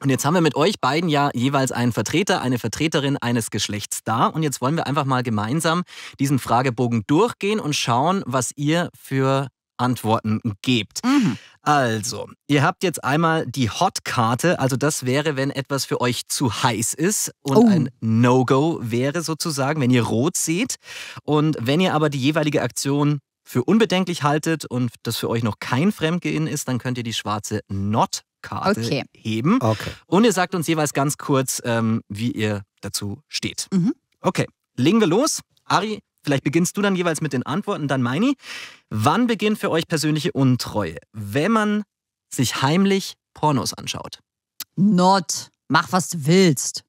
Und jetzt haben wir mit euch beiden ja jeweils einen Vertreter, eine Vertreterin eines Geschlechts da. Und jetzt wollen wir einfach mal gemeinsam diesen Fragebogen durchgehen und schauen, was ihr für Antworten gebt. Mhm. Also, ihr habt jetzt einmal die Hot-Karte, also das wäre, wenn etwas für euch zu heiß ist und oh. ein No-Go wäre sozusagen, wenn ihr rot seht. Und wenn ihr aber die jeweilige Aktion für unbedenklich haltet und das für euch noch kein Fremdgehen ist, dann könnt ihr die schwarze Not Karte okay. heben. Okay. Und ihr sagt uns jeweils ganz kurz, ähm, wie ihr dazu steht. Mhm. Okay, legen wir los. Ari, Vielleicht beginnst du dann jeweils mit den Antworten, dann meine. ich. Wann beginnt für euch persönliche Untreue? Wenn man sich heimlich Pornos anschaut. Not. Mach, was du willst.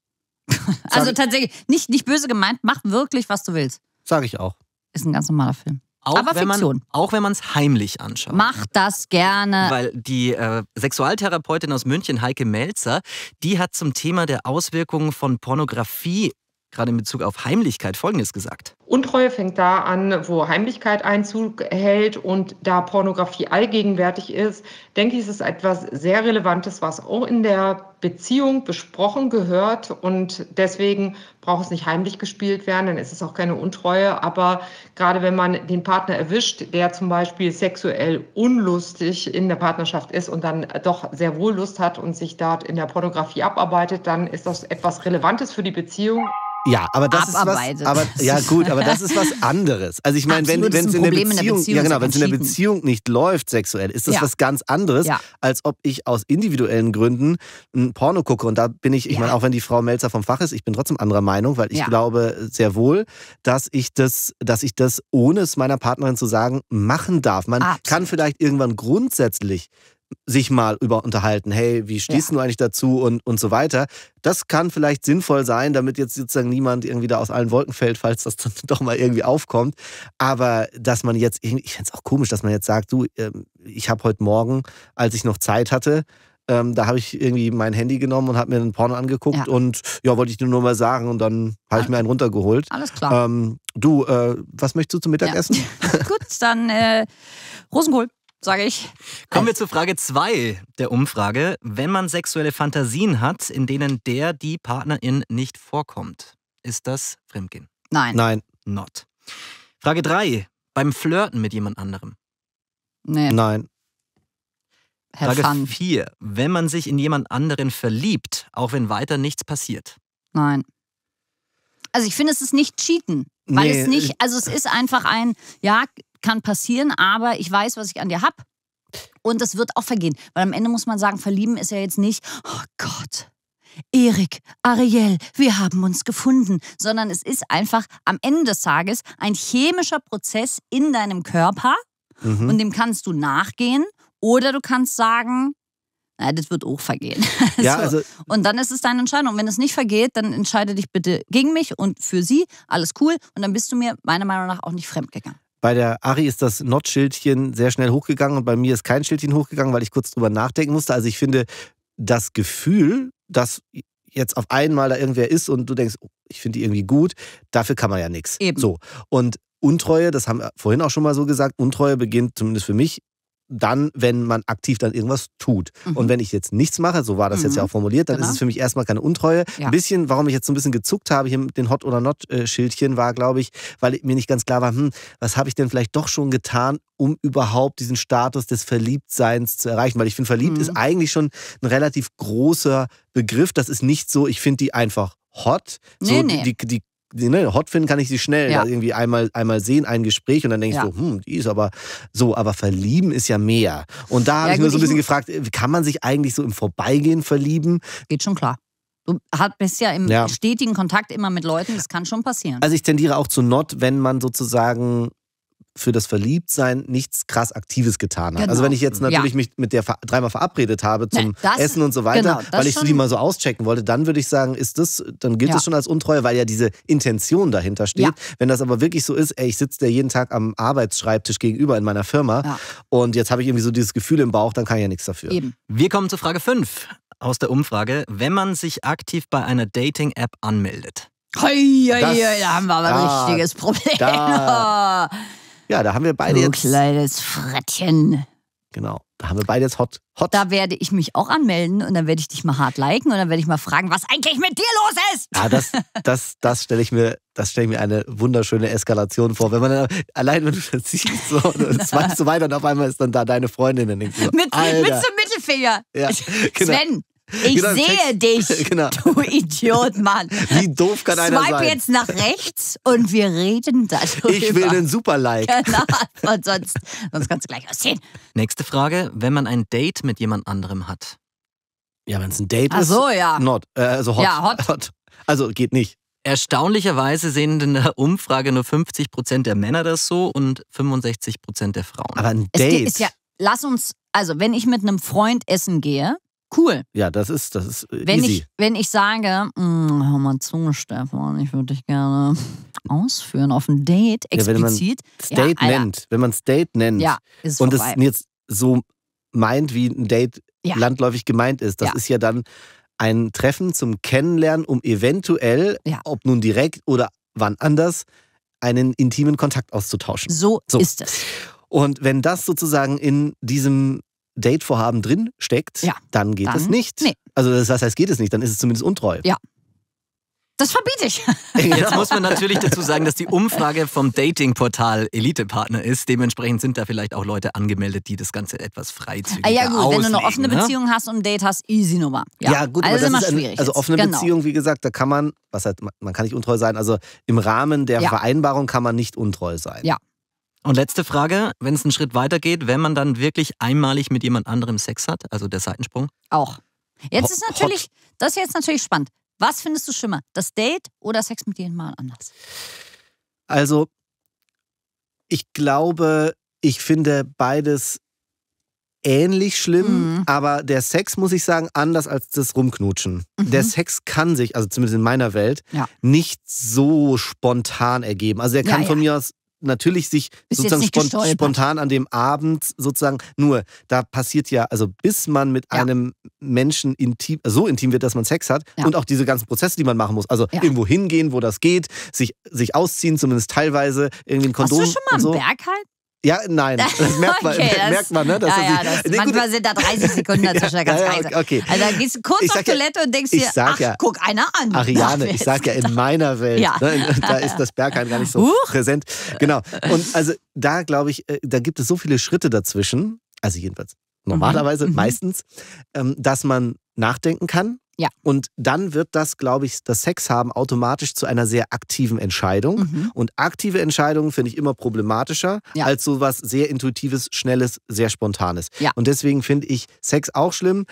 also tatsächlich, nicht, nicht böse gemeint, mach wirklich, was du willst. Sag ich auch. Ist ein ganz normaler Film. Auch Aber wenn Fiktion. Man, auch wenn man es heimlich anschaut. Mach das gerne. Weil die äh, Sexualtherapeutin aus München, Heike Melzer, die hat zum Thema der Auswirkungen von Pornografie gerade in Bezug auf Heimlichkeit Folgendes gesagt. Untreue fängt da an, wo Heimlichkeit Einzug hält und da Pornografie allgegenwärtig ist, denke ich, ist es etwas sehr Relevantes, was auch in der Beziehung besprochen, gehört und deswegen braucht es nicht heimlich gespielt werden, dann ist es auch keine Untreue. Aber gerade wenn man den Partner erwischt, der zum Beispiel sexuell unlustig in der Partnerschaft ist und dann doch sehr wohl Lust hat und sich dort in der Pornografie abarbeitet, dann ist das etwas Relevantes für die Beziehung. Ja, aber das ist was, aber ja gut, aber das ist was anderes. Also ich meine, wenn wenn es in, in der Beziehung, ja genau, wenn es in der Beziehung nicht läuft sexuell, ist das ja. was ganz anderes, ja. als ob ich aus individuellen Gründen hm, Porno gucke. Und da bin ich, ich ja. meine, auch wenn die Frau Melzer vom Fach ist, ich bin trotzdem anderer Meinung, weil ich ja. glaube sehr wohl, dass ich das, dass ich das, ohne es meiner Partnerin zu sagen, machen darf. Man Absolut. kann vielleicht irgendwann grundsätzlich sich mal über unterhalten, hey, wie stehst ja. du eigentlich dazu und, und so weiter. Das kann vielleicht sinnvoll sein, damit jetzt sozusagen niemand irgendwie da aus allen Wolken fällt, falls das dann doch mal irgendwie aufkommt. Aber dass man jetzt, ich finde es auch komisch, dass man jetzt sagt, du, ähm, ich habe heute Morgen, als ich noch Zeit hatte, ähm, da habe ich irgendwie mein Handy genommen und habe mir einen Porno angeguckt ja. und ja, wollte ich nur mal sagen und dann habe ich mir einen runtergeholt. Alles klar. Ähm, du, äh, was möchtest du zum Mittagessen? Ja. Gut, dann äh, Rosenkohl sage ich. Kommen wir zu Frage 2 der Umfrage. Wenn man sexuelle Fantasien hat, in denen der, die Partnerin nicht vorkommt, ist das Fremdgehen? Nein. Nein. Not. Frage 3. Beim Flirten mit jemand anderem? Nee. Nein. Have Frage fun. vier. Wenn man sich in jemand anderen verliebt, auch wenn weiter nichts passiert. Nein. Also ich finde, es ist nicht Cheaten. Weil nee. es nicht, äh, also es ist einfach ein, ja, kann passieren, aber ich weiß, was ich an dir hab. Und das wird auch vergehen. Weil am Ende muss man sagen, verlieben ist ja jetzt nicht, oh Gott, Erik, Ariel, wir haben uns gefunden, sondern es ist einfach am Ende des Tages ein chemischer Prozess in deinem Körper mhm. und dem kannst du nachgehen oder du kannst sagen, na, das wird auch vergehen. Ja, also, und dann ist es deine Entscheidung. Und wenn es nicht vergeht, dann entscheide dich bitte gegen mich und für sie. Alles cool. Und dann bist du mir meiner Meinung nach auch nicht fremdgegangen. Bei der Ari ist das Not-Schildchen sehr schnell hochgegangen und bei mir ist kein Schildchen hochgegangen, weil ich kurz drüber nachdenken musste. Also ich finde, das Gefühl, dass jetzt auf einmal da irgendwer ist und du denkst, oh, ich finde die irgendwie gut, dafür kann man ja nichts. So. Und Untreue, das haben wir vorhin auch schon mal so gesagt, Untreue beginnt zumindest für mich dann, wenn man aktiv dann irgendwas tut. Mhm. Und wenn ich jetzt nichts mache, so war das mhm. jetzt ja auch formuliert, dann genau. ist es für mich erstmal keine Untreue. Ja. Ein bisschen, warum ich jetzt so ein bisschen gezuckt habe hier mit den Hot- oder Not-Schildchen, äh, war, glaube ich, weil mir nicht ganz klar war, hm, was habe ich denn vielleicht doch schon getan, um überhaupt diesen Status des Verliebtseins zu erreichen. Weil ich finde, verliebt mhm. ist eigentlich schon ein relativ großer Begriff. Das ist nicht so, ich finde die einfach hot. Nee, so, nee. Die, die, ne, hot finden kann ich sie schnell ja. irgendwie einmal, einmal sehen, ein Gespräch und dann denke ich ja. so, hm, die ist aber so, aber verlieben ist ja mehr. Und da habe ich mir so ein bisschen gefragt, äh, kann man sich eigentlich so im Vorbeigehen verlieben? Geht schon klar. Du bist ja im stetigen Kontakt immer mit Leuten, das kann schon passieren. Also ich tendiere auch zu not, wenn man sozusagen für das Verliebtsein nichts krass Aktives getan hat. Genau. Also wenn genau. ich jetzt natürlich ja. mich mit der dreimal verabredet habe ne, zum das, Essen und so weiter, genau, weil ich schon. die mal so auschecken wollte, dann würde ich sagen, ist das, dann gilt ja. das schon als Untreue, weil ja diese Intention dahinter steht. Ja. Wenn das aber wirklich so ist, ey, ich sitze dir jeden Tag am Arbeitsschreibtisch gegenüber in meiner Firma und jetzt habe ich irgendwie so dieses Gefühl im Bauch, dann kann ich ja nichts dafür. Eben. Wir kommen zu Frage 5 aus der Umfrage. Wenn man sich aktiv bei einer Dating-App anmeldet, Hoi, hoi, hoi, da haben wir aber ein ah, richtiges Problem. Da, Ja, da haben wir beide du jetzt. kleines Frettchen. Genau. Da haben wir beide jetzt hot, hot. Da werde ich mich auch anmelden und dann werde ich dich mal hart liken und dann werde ich mal fragen, was eigentlich mit dir los ist. Ja, das, das, das stelle ich mir, das stelle ich mir eine wunderschöne Eskalation vor. Wenn man dann, allein wenn du das siehst, so, und zweites so weiter und auf einmal ist dann da deine Freundin. Dann denkst du so, mit, Alter. mit zum Mittelfinger. Ja, genau. Sven, ich genau, sehe dich, genau. du Idiot, Mann. Wie doof kann einer Swipe jetzt nach rechts und wir reden darüber. Ich will einen Super-Like. Genau, und sonst, sonst kannst du gleich aussehen. Nächste Frage, wenn man ein Date mit jemand anderem hat. Ja, wenn es ein Date Ach so, ist, ja. Not, äh, also hot. Ja, hot. hot. Also geht nicht. Erstaunlicherweise sehen in der Umfrage nur 50 Prozent der Männer das so und 65 Prozent der Frauen. Aber ein Date. Es ist ja, lass uns, also wenn ich mit einem Freund essen gehe, Cool. Ja, das ist, das ist äh, wenn easy. Ich, wenn ich sage, mm, hör mal zu, Stefan, ich würde dich gerne ausführen auf ein Date, explizit. Ja, wenn man Date ja, nennt, wenn man es Date nennt ja, ist und es jetzt so meint, wie ein Date landläufig gemeint ist, das ist ja dann ein Treffen zum Kennenlernen, um eventuell, ob nun direkt oder wann anders, einen intimen Kontakt auszutauschen. so. so. ist es. Und wenn das sozusagen in diesem Datevorhaben drin steckt, ja. dann geht dann, es nicht. Nee. Also das heißt, geht es nicht, dann ist es zumindest untreu. Ja. Das verbiete ich. Jetzt muss man natürlich dazu sagen, dass die Umfrage vom Datingportal Elitepartner ist. Dementsprechend sind da vielleicht auch Leute angemeldet, die das Ganze etwas freizügiger ah, Ja gut, auslegen, wenn du eine offene ne? Beziehung hast und ein Date hast, easy Nummer. Ja, ja gut, also aber das ist schwierig. also offene jetzt. Genau. Beziehung, genau. wie gesagt, da kann man, was halt, man kann nicht untreu sein. Also im Rahmen der ja. Vereinbarung kann man nicht untreu sein. Ja. Und letzte Frage, wenn es einen Schritt weiter geht, wenn man dann wirklich einmalig mit jemand anderem Sex hat, also der Seitensprung? Auch. Jetzt Ho ist natürlich, das ist jetzt natürlich spannend. Was findest du schlimmer, das Date oder Sex mit jemand anders? Also, ich glaube, ich finde beides ähnlich schlimm, mhm. aber der Sex, muss ich sagen, anders als das Rumknutschen. Mhm. Der Sex kann sich, also zumindest in meiner Welt, ja. nicht so spontan ergeben. Also der kann ja, von ja. mir aus natürlich sich Bist sozusagen spont spontan an dem Abend sozusagen nur, da passiert ja, also bis man mit ja. einem Menschen intim, so intim wird, dass man Sex hat ja. und auch diese ganzen Prozesse, die man machen muss, also ja. irgendwo hingehen, wo das geht, sich, sich ausziehen, zumindest teilweise, irgendwie ein Kondom. Hast du schon mal so. einen Berg halten? Ja, nein. Das merkt man, okay, das, merkt man ne? Dass ja, das, nee, manchmal gut. sind da 30 Sekunden dazwischen ja, ganz ja, ja, okay. Also dann gehst du kurz ich auf Toilette und denkst dir, ach, guck einer an. Ariane, ich sag ja, in meiner Welt, ne? da ist das Berghain gar nicht so Huch. präsent. Genau. Und also da glaube ich, äh, da gibt es so viele Schritte dazwischen, also jedenfalls mhm. normalerweise, mhm. meistens, ähm, dass man nachdenken kann, ja. Und dann wird das, glaube ich, das Sex haben automatisch zu einer sehr aktiven Entscheidung. Mhm. Und aktive Entscheidungen finde ich immer problematischer ja. als sowas sehr intuitives, schnelles, sehr spontanes. Ja. Und deswegen finde ich Sex auch schlimm.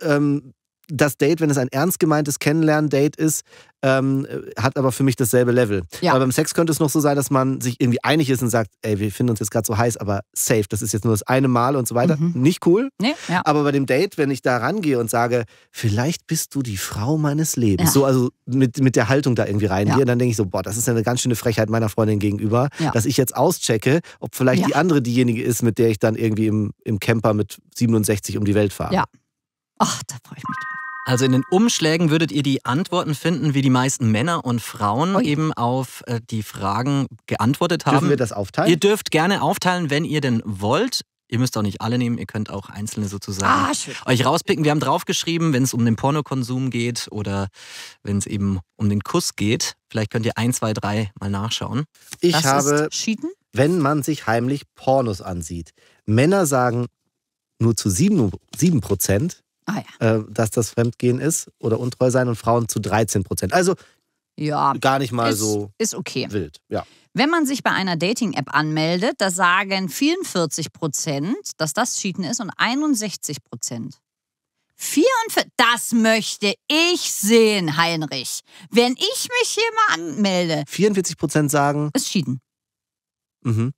Ähm, das Date, wenn es ein ernst gemeintes Kennenlernen-Date ist, ähm, hat aber für mich dasselbe Level. Ja. Aber beim Sex könnte es noch so sein, dass man sich irgendwie einig ist und sagt, ey, wir finden uns jetzt gerade so heiß, aber safe, das ist jetzt nur das eine Mal und so weiter. Mhm. Nicht cool. Nee, ja. Aber bei dem Date, wenn ich da rangehe und sage, vielleicht bist du die Frau meines Lebens, ja. so also mit, mit der Haltung da irgendwie reingehe, dann denke ich so, boah, das ist ja eine ganz schöne Frechheit meiner Freundin gegenüber, dass ich jetzt auschecke, ob vielleicht die andere diejenige ist, mit der ich dann irgendwie im, im Camper mit 67 um die Welt fahre. Ja. Ach, da freue ich mich drauf. Also in den Umschlägen würdet ihr die Antworten finden, wie die meisten Männer und Frauen Oi. eben auf äh, die Fragen geantwortet haben. Dürfen wir das aufteilen? Ihr dürft gerne aufteilen, wenn ihr denn wollt. Ihr müsst auch nicht alle nehmen, ihr könnt auch einzelne sozusagen ah, euch rauspicken. Wir haben draufgeschrieben, wenn es um den Pornokonsum geht oder wenn es eben um den Kuss geht. Vielleicht könnt ihr ein, zwei, drei mal nachschauen. Ich das habe, wenn man sich heimlich Pornos ansieht. Männer sagen nur zu sieben Prozent, Ah, ja. äh, dass das Fremdgehen ist oder untreu sein und Frauen zu 13 Prozent. Also ja, gar nicht mal ist, so ist okay. wild. Ja. Wenn man sich bei einer Dating-App anmeldet, da sagen 44 Prozent, dass das Cheaten ist und 61 Prozent. 44, das möchte ich sehen, Heinrich. Wenn ich mich hier mal anmelde. 44 Prozent sagen. Es Cheaten. Mhm.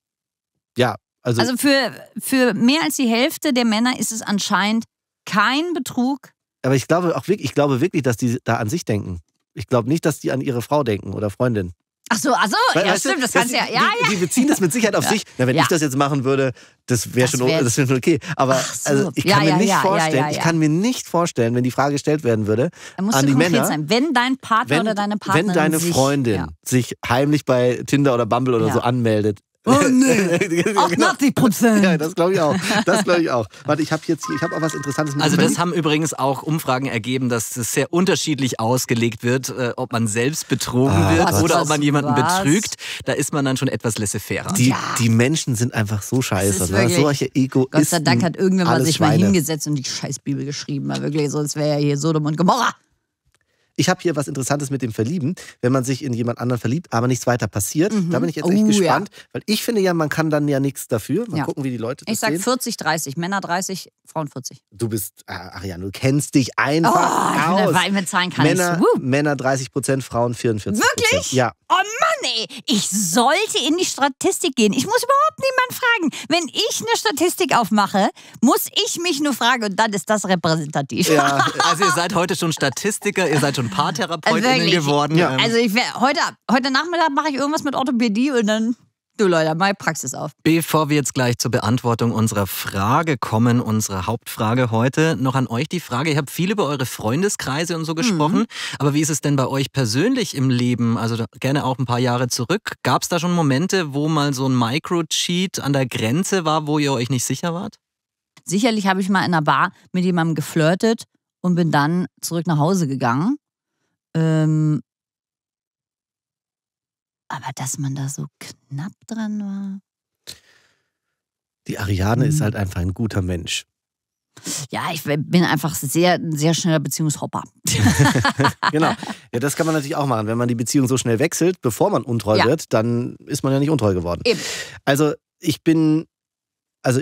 Ja, also. Also für, für mehr als die Hälfte der Männer ist es anscheinend kein Betrug. Aber ich glaube auch wirklich, ich glaube wirklich, dass die da an sich denken. Ich glaube nicht, dass die an ihre Frau denken oder Freundin. Ach so, also, Weil, ja, stimmt, das kannst ja, ja, ja. Die, beziehen das mit Sicherheit auf ja. sich. Na, wenn ja. ich das jetzt machen würde, das wäre schon, wär schon okay. Aber so. also, ich kann mir nicht vorstellen, ich kann mir nicht vorstellen, wenn die Frage gestellt werden würde, an die Männer, sein. wenn dein Partner wenn, oder deine Partnerin, wenn deine Freundin sich, sich heimlich bei Tinder oder Bumble oder so anmeldet, Oh nee, 80 genau. Prozent. Ja, das glaube ich auch. Das glaube ich auch. Warte, ich habe jetzt hier, ich habe auch was Interessantes. Mit also das haben übrigens auch Umfragen ergeben, dass das sehr unterschiedlich ausgelegt wird, äh, ob man selbst betrogen ah, wird was, oder was, ob man jemanden was? betrügt. Da ist man dann schon etwas laissez-faire. Die, ja. die Menschen sind einfach so scheiße. Ne? Solche Ego. Gott sei Dank hat irgendwann mal sich Schweine. mal hingesetzt und die Scheißbibel geschrieben. War wirklich, sonst wäre ja hier Sodom und Gomorra ich habe hier was Interessantes mit dem Verlieben, wenn man sich in jemand anderen verliebt, aber nichts weiter passiert. Mhm. Da bin ich jetzt echt oh, gespannt, ja. weil ich finde ja, man kann dann ja nichts dafür. Mal ja. gucken, wie die Leute das Ich sag 40, 30, Männer 30, Frauen 40. Du bist, ah, Ariane, du kennst dich einfach oh, aus. Weil mit Zahlen kann Männer, Männer 30 Prozent, Frauen 44 Wirklich? Ja. Oh Mann, ey, ich sollte in die Statistik gehen. Ich muss überhaupt niemanden fragen. Wenn ich eine Statistik aufmache, muss ich mich nur fragen und dann ist das repräsentativ. Ja. also ihr seid heute schon Statistiker, ihr seid schon schon Paartherapeutin also geworden. Ja. Ähm. Also ich wär, heute, heute Nachmittag mache ich irgendwas mit Orthopädie und dann Du Leute, mal Praxis auf. Bevor wir jetzt gleich zur Beantwortung unserer Frage kommen, unsere Hauptfrage heute, noch an euch die Frage. Ihr habt viel über eure Freundeskreise und so mhm. gesprochen, mhm. aber wie ist es denn bei euch persönlich im Leben? Also gerne auch ein paar Jahre zurück. Gab es da schon Momente, wo mal so ein Micro-Cheat an der Grenze war, wo ihr euch nicht sicher wart? Sicherlich habe ich mal in einer Bar mit jemandem geflirtet und bin dann zurück nach Hause gegangen. Ähm, aber dass man da so knapp dran war. Die Ariane hm. ist halt einfach ein guter Mensch. Ja, ich bin einfach sehr, ein sehr schneller Beziehungshopper. genau. Ja, das kann man natürlich auch machen. Wenn man die Beziehung so schnell wechselt, bevor man untreu ja. wird, dann ist man ja nicht untreu geworden. Eben. Also, ich bin, also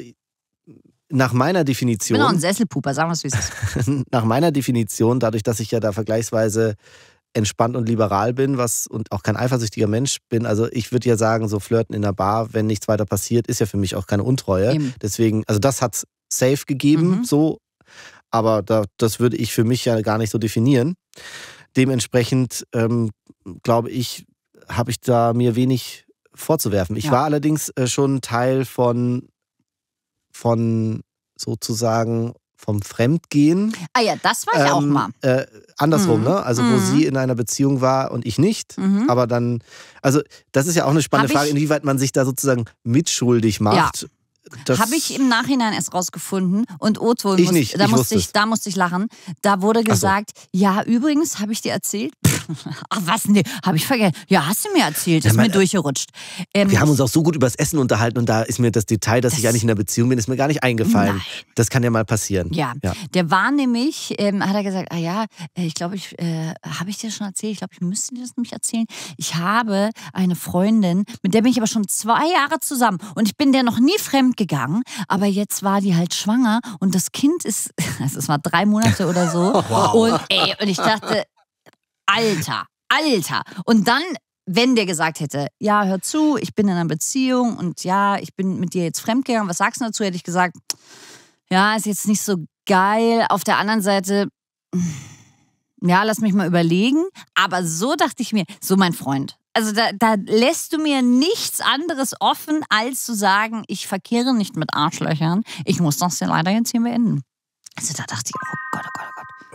nach meiner Definition. Ich bin auch ein Sesselpuper, sagen wir es wie es ist. nach meiner Definition, dadurch, dass ich ja da vergleichsweise entspannt und liberal bin, was und auch kein eifersüchtiger Mensch bin. Also ich würde ja sagen, so flirten in der Bar, wenn nichts weiter passiert, ist ja für mich auch keine Untreue. Eben. Deswegen, also das hat's safe gegeben, mhm. so. Aber da, das würde ich für mich ja gar nicht so definieren. Dementsprechend ähm, glaube ich, habe ich da mir wenig vorzuwerfen. Ich ja. war allerdings äh, schon Teil von von sozusagen vom Fremdgehen. Ah ja, das war ich ähm, auch mal. Äh, andersrum, mhm. ne? Also mhm. wo sie in einer Beziehung war und ich nicht. Mhm. Aber dann, also das ist ja auch eine spannende Frage, inwieweit man sich da sozusagen mitschuldig macht. Ja. Habe ich im Nachhinein erst rausgefunden und Oton, muss, da, musste ich, da musste ich lachen. Da wurde gesagt, so. ja, übrigens, habe ich dir erzählt, Ach was, nee, habe ich vergessen. Ja, hast du mir erzählt, ja, ist man, mir durchgerutscht. Ähm, wir haben uns auch so gut übers Essen unterhalten und da ist mir das Detail, dass das ich eigentlich in einer Beziehung bin, ist mir gar nicht eingefallen. Nein. Das kann ja mal passieren. Ja, ja. der war nämlich, ähm, hat er gesagt, ah ja, äh, ich glaube, ich äh, habe ich dir schon erzählt, ich glaube, ich müsste dir das nämlich erzählen. Ich habe eine Freundin, mit der bin ich aber schon zwei Jahre zusammen und ich bin der noch nie fremd gegangen, aber jetzt war die halt schwanger und das Kind ist, es war drei Monate oder so. Wow. Und, ey, und ich dachte, Alter, Alter. Und dann, wenn der gesagt hätte, ja, hör zu, ich bin in einer Beziehung und ja, ich bin mit dir jetzt fremdgegangen, was sagst du dazu? Hätte ich gesagt, ja, ist jetzt nicht so geil. Auf der anderen Seite, ja, lass mich mal überlegen. Aber so dachte ich mir, so mein Freund. Also da, da lässt du mir nichts anderes offen, als zu sagen, ich verkehre nicht mit Arschlöchern. Ich muss das ja leider jetzt hier beenden. Also da dachte ich, oh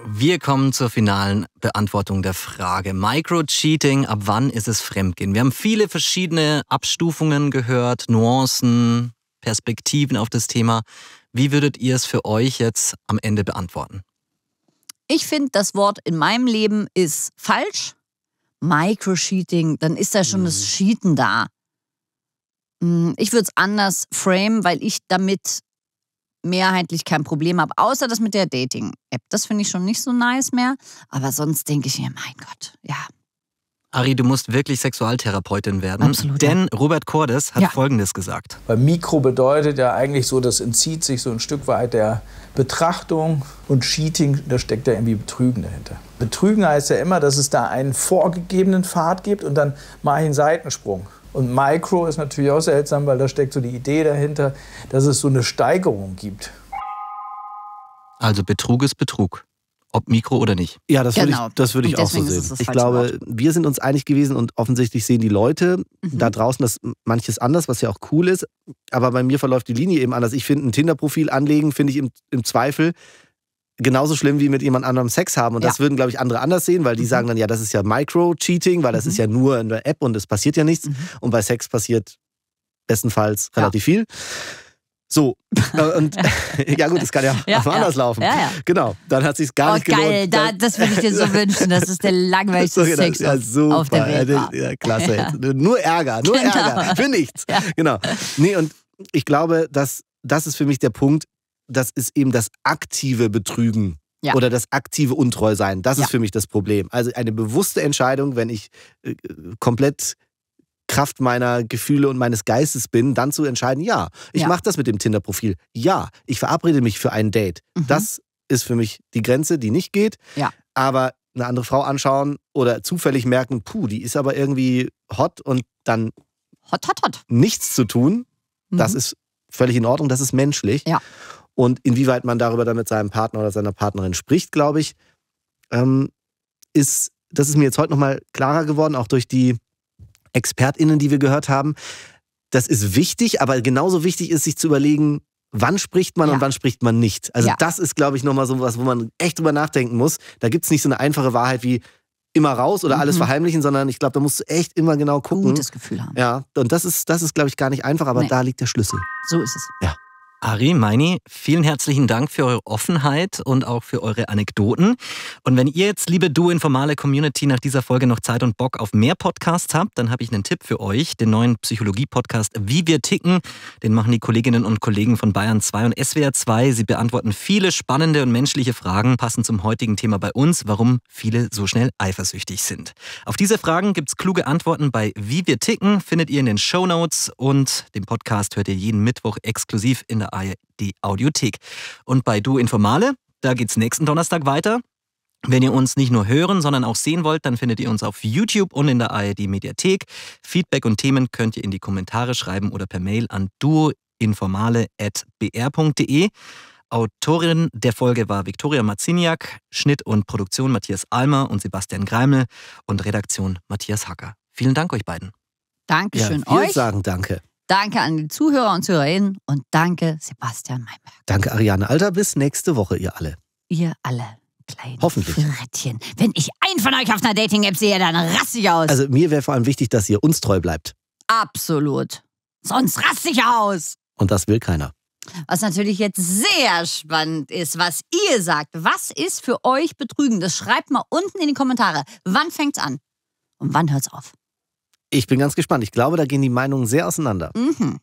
wir kommen zur finalen Beantwortung der Frage. Micro-Cheating, ab wann ist es Fremdgehen? Wir haben viele verschiedene Abstufungen gehört, Nuancen, Perspektiven auf das Thema. Wie würdet ihr es für euch jetzt am Ende beantworten? Ich finde, das Wort in meinem Leben ist falsch. Micro-Cheating, dann ist da schon mhm. das Cheaten da. Hm, ich würde es anders framen, weil ich damit mehrheitlich kein Problem habe, außer das mit der Dating-App. Das finde ich schon nicht so nice mehr. Aber sonst denke ich mir, mein Gott, ja. Ari, du musst wirklich Sexualtherapeutin werden. Absolut. Denn ja. Robert Cordes hat ja. Folgendes gesagt. Weil Mikro bedeutet ja eigentlich so, das entzieht sich so ein Stück weit der Betrachtung und Cheating, da steckt ja irgendwie Betrügen dahinter. Betrügen heißt ja immer, dass es da einen vorgegebenen Pfad gibt und dann mache ich einen Seitensprung. Und Micro ist natürlich auch seltsam, weil da steckt so die Idee dahinter, dass es so eine Steigerung gibt. Also Betrug ist Betrug. Ob Mikro oder nicht. Ja, das genau. würde ich, genau. das würde ich auch so sehen. Ich glaube, Wort. wir sind uns einig gewesen und offensichtlich sehen die Leute mhm. da draußen das manches anders, was ja auch cool ist. Aber bei mir verläuft die Linie eben anders. Ich finde, ein Tinder-Profil anlegen, finde ich im, im Zweifel genauso schlimm wie mit jemand anderem Sex haben. Und ja. das würden, glaube ich, andere anders sehen, weil die mhm. sagen dann, ja, das ist ja Micro-Cheating, weil das mhm. ist ja nur in der App und es passiert ja nichts. Mhm. Und bei Sex passiert bestenfalls relativ ja. viel. So, äh, und ja gut, das kann ja, ja auch anders ja. laufen. Ja, genau, dann hat sich gar oh, nicht gelohnt. Geil, da, das würde ich dir so wünschen, das ist der langweiligste so, genau. Sex ja, super. auf der Welt. Ah. klasse. Nur Ärger, nur genau. Ärger, für nichts. Genau. Nee, und ich glaube, dass das ist für mich der Punkt, das ist eben das aktive Betrügen ja. oder das aktive Untreu sein. Das ja. ist für mich das Problem. Also eine bewusste Entscheidung, wenn ich äh, komplett Kraft meiner Gefühle und meines Geistes bin, dann zu entscheiden, ja, ich ja. mache das mit dem Tinder-Profil. Ja, ich verabrede mich für ein Date. Mhm. Das ist für mich die Grenze, die nicht geht. Ja. Aber eine andere Frau anschauen oder zufällig merken, puh, die ist aber irgendwie hot und dann hot, hot, hot. nichts zu tun, mhm. das ist völlig in Ordnung, das ist menschlich. Ja. Und inwieweit man darüber dann mit seinem Partner oder seiner Partnerin spricht, glaube ich, ähm, ist, das ist mir jetzt heute nochmal klarer geworden, auch durch die ExpertInnen, die wir gehört haben. Das ist wichtig, aber genauso wichtig ist, sich zu überlegen, wann spricht man ja. und wann spricht man nicht. Also, ja. das ist, glaube ich, nochmal so was, wo man echt drüber nachdenken muss. Da gibt es nicht so eine einfache Wahrheit wie immer raus oder mhm. alles verheimlichen, sondern ich glaube, da musst du echt immer genau gucken. Gutes Gefühl haben. Ja, und das ist, das ist glaube ich, gar nicht einfach, aber nee. da liegt der Schlüssel. So ist es. Ja. Ari, Meini, vielen herzlichen Dank für eure Offenheit und auch für eure Anekdoten. Und wenn ihr jetzt, liebe Du Informale Community, nach dieser Folge noch Zeit und Bock auf mehr Podcasts habt, dann habe ich einen Tipp für euch, den neuen Psychologie-Podcast Wie wir ticken. Den machen die Kolleginnen und Kollegen von Bayern 2 und SWR 2. Sie beantworten viele spannende und menschliche Fragen, passend zum heutigen Thema bei uns, warum viele so schnell eifersüchtig sind. Auf diese Fragen gibt es kluge Antworten bei Wie wir ticken, findet ihr in den Show Notes und den Podcast hört ihr jeden Mittwoch exklusiv in der der ARD Audiothek. Und bei Du Informale, da geht's nächsten Donnerstag weiter. Wenn ihr uns nicht nur hören, sondern auch sehen wollt, dann findet ihr uns auf YouTube und in der ARD Mediathek. Feedback und Themen könnt ihr in die Kommentare schreiben oder per Mail an duoinformale.br.de. Autorin der Folge war Viktoria Marziniak, Schnitt und Produktion Matthias Almer und Sebastian Greimel und Redaktion Matthias Hacker. Vielen Dank euch beiden. Dankeschön ja, wir euch. Wir sagen Danke. Danke an die Zuhörer und Zuhörerinnen und danke Sebastian Meinberg. Danke Ariane Alter. Bis nächste Woche, ihr alle. Ihr alle. Kleine Hoffentlich. Frettchen. Wenn ich einen von euch auf einer Dating-App sehe, dann raste ich aus. Also mir wäre vor allem wichtig, dass ihr uns treu bleibt. Absolut. Sonst raste ich aus. Und das will keiner. Was natürlich jetzt sehr spannend ist, was ihr sagt. Was ist für euch Betrügen? Das schreibt mal unten in die Kommentare. Wann fängt's an? Und wann hört's auf? Ich bin ganz gespannt. Ich glaube, da gehen die Meinungen sehr auseinander. Mhm.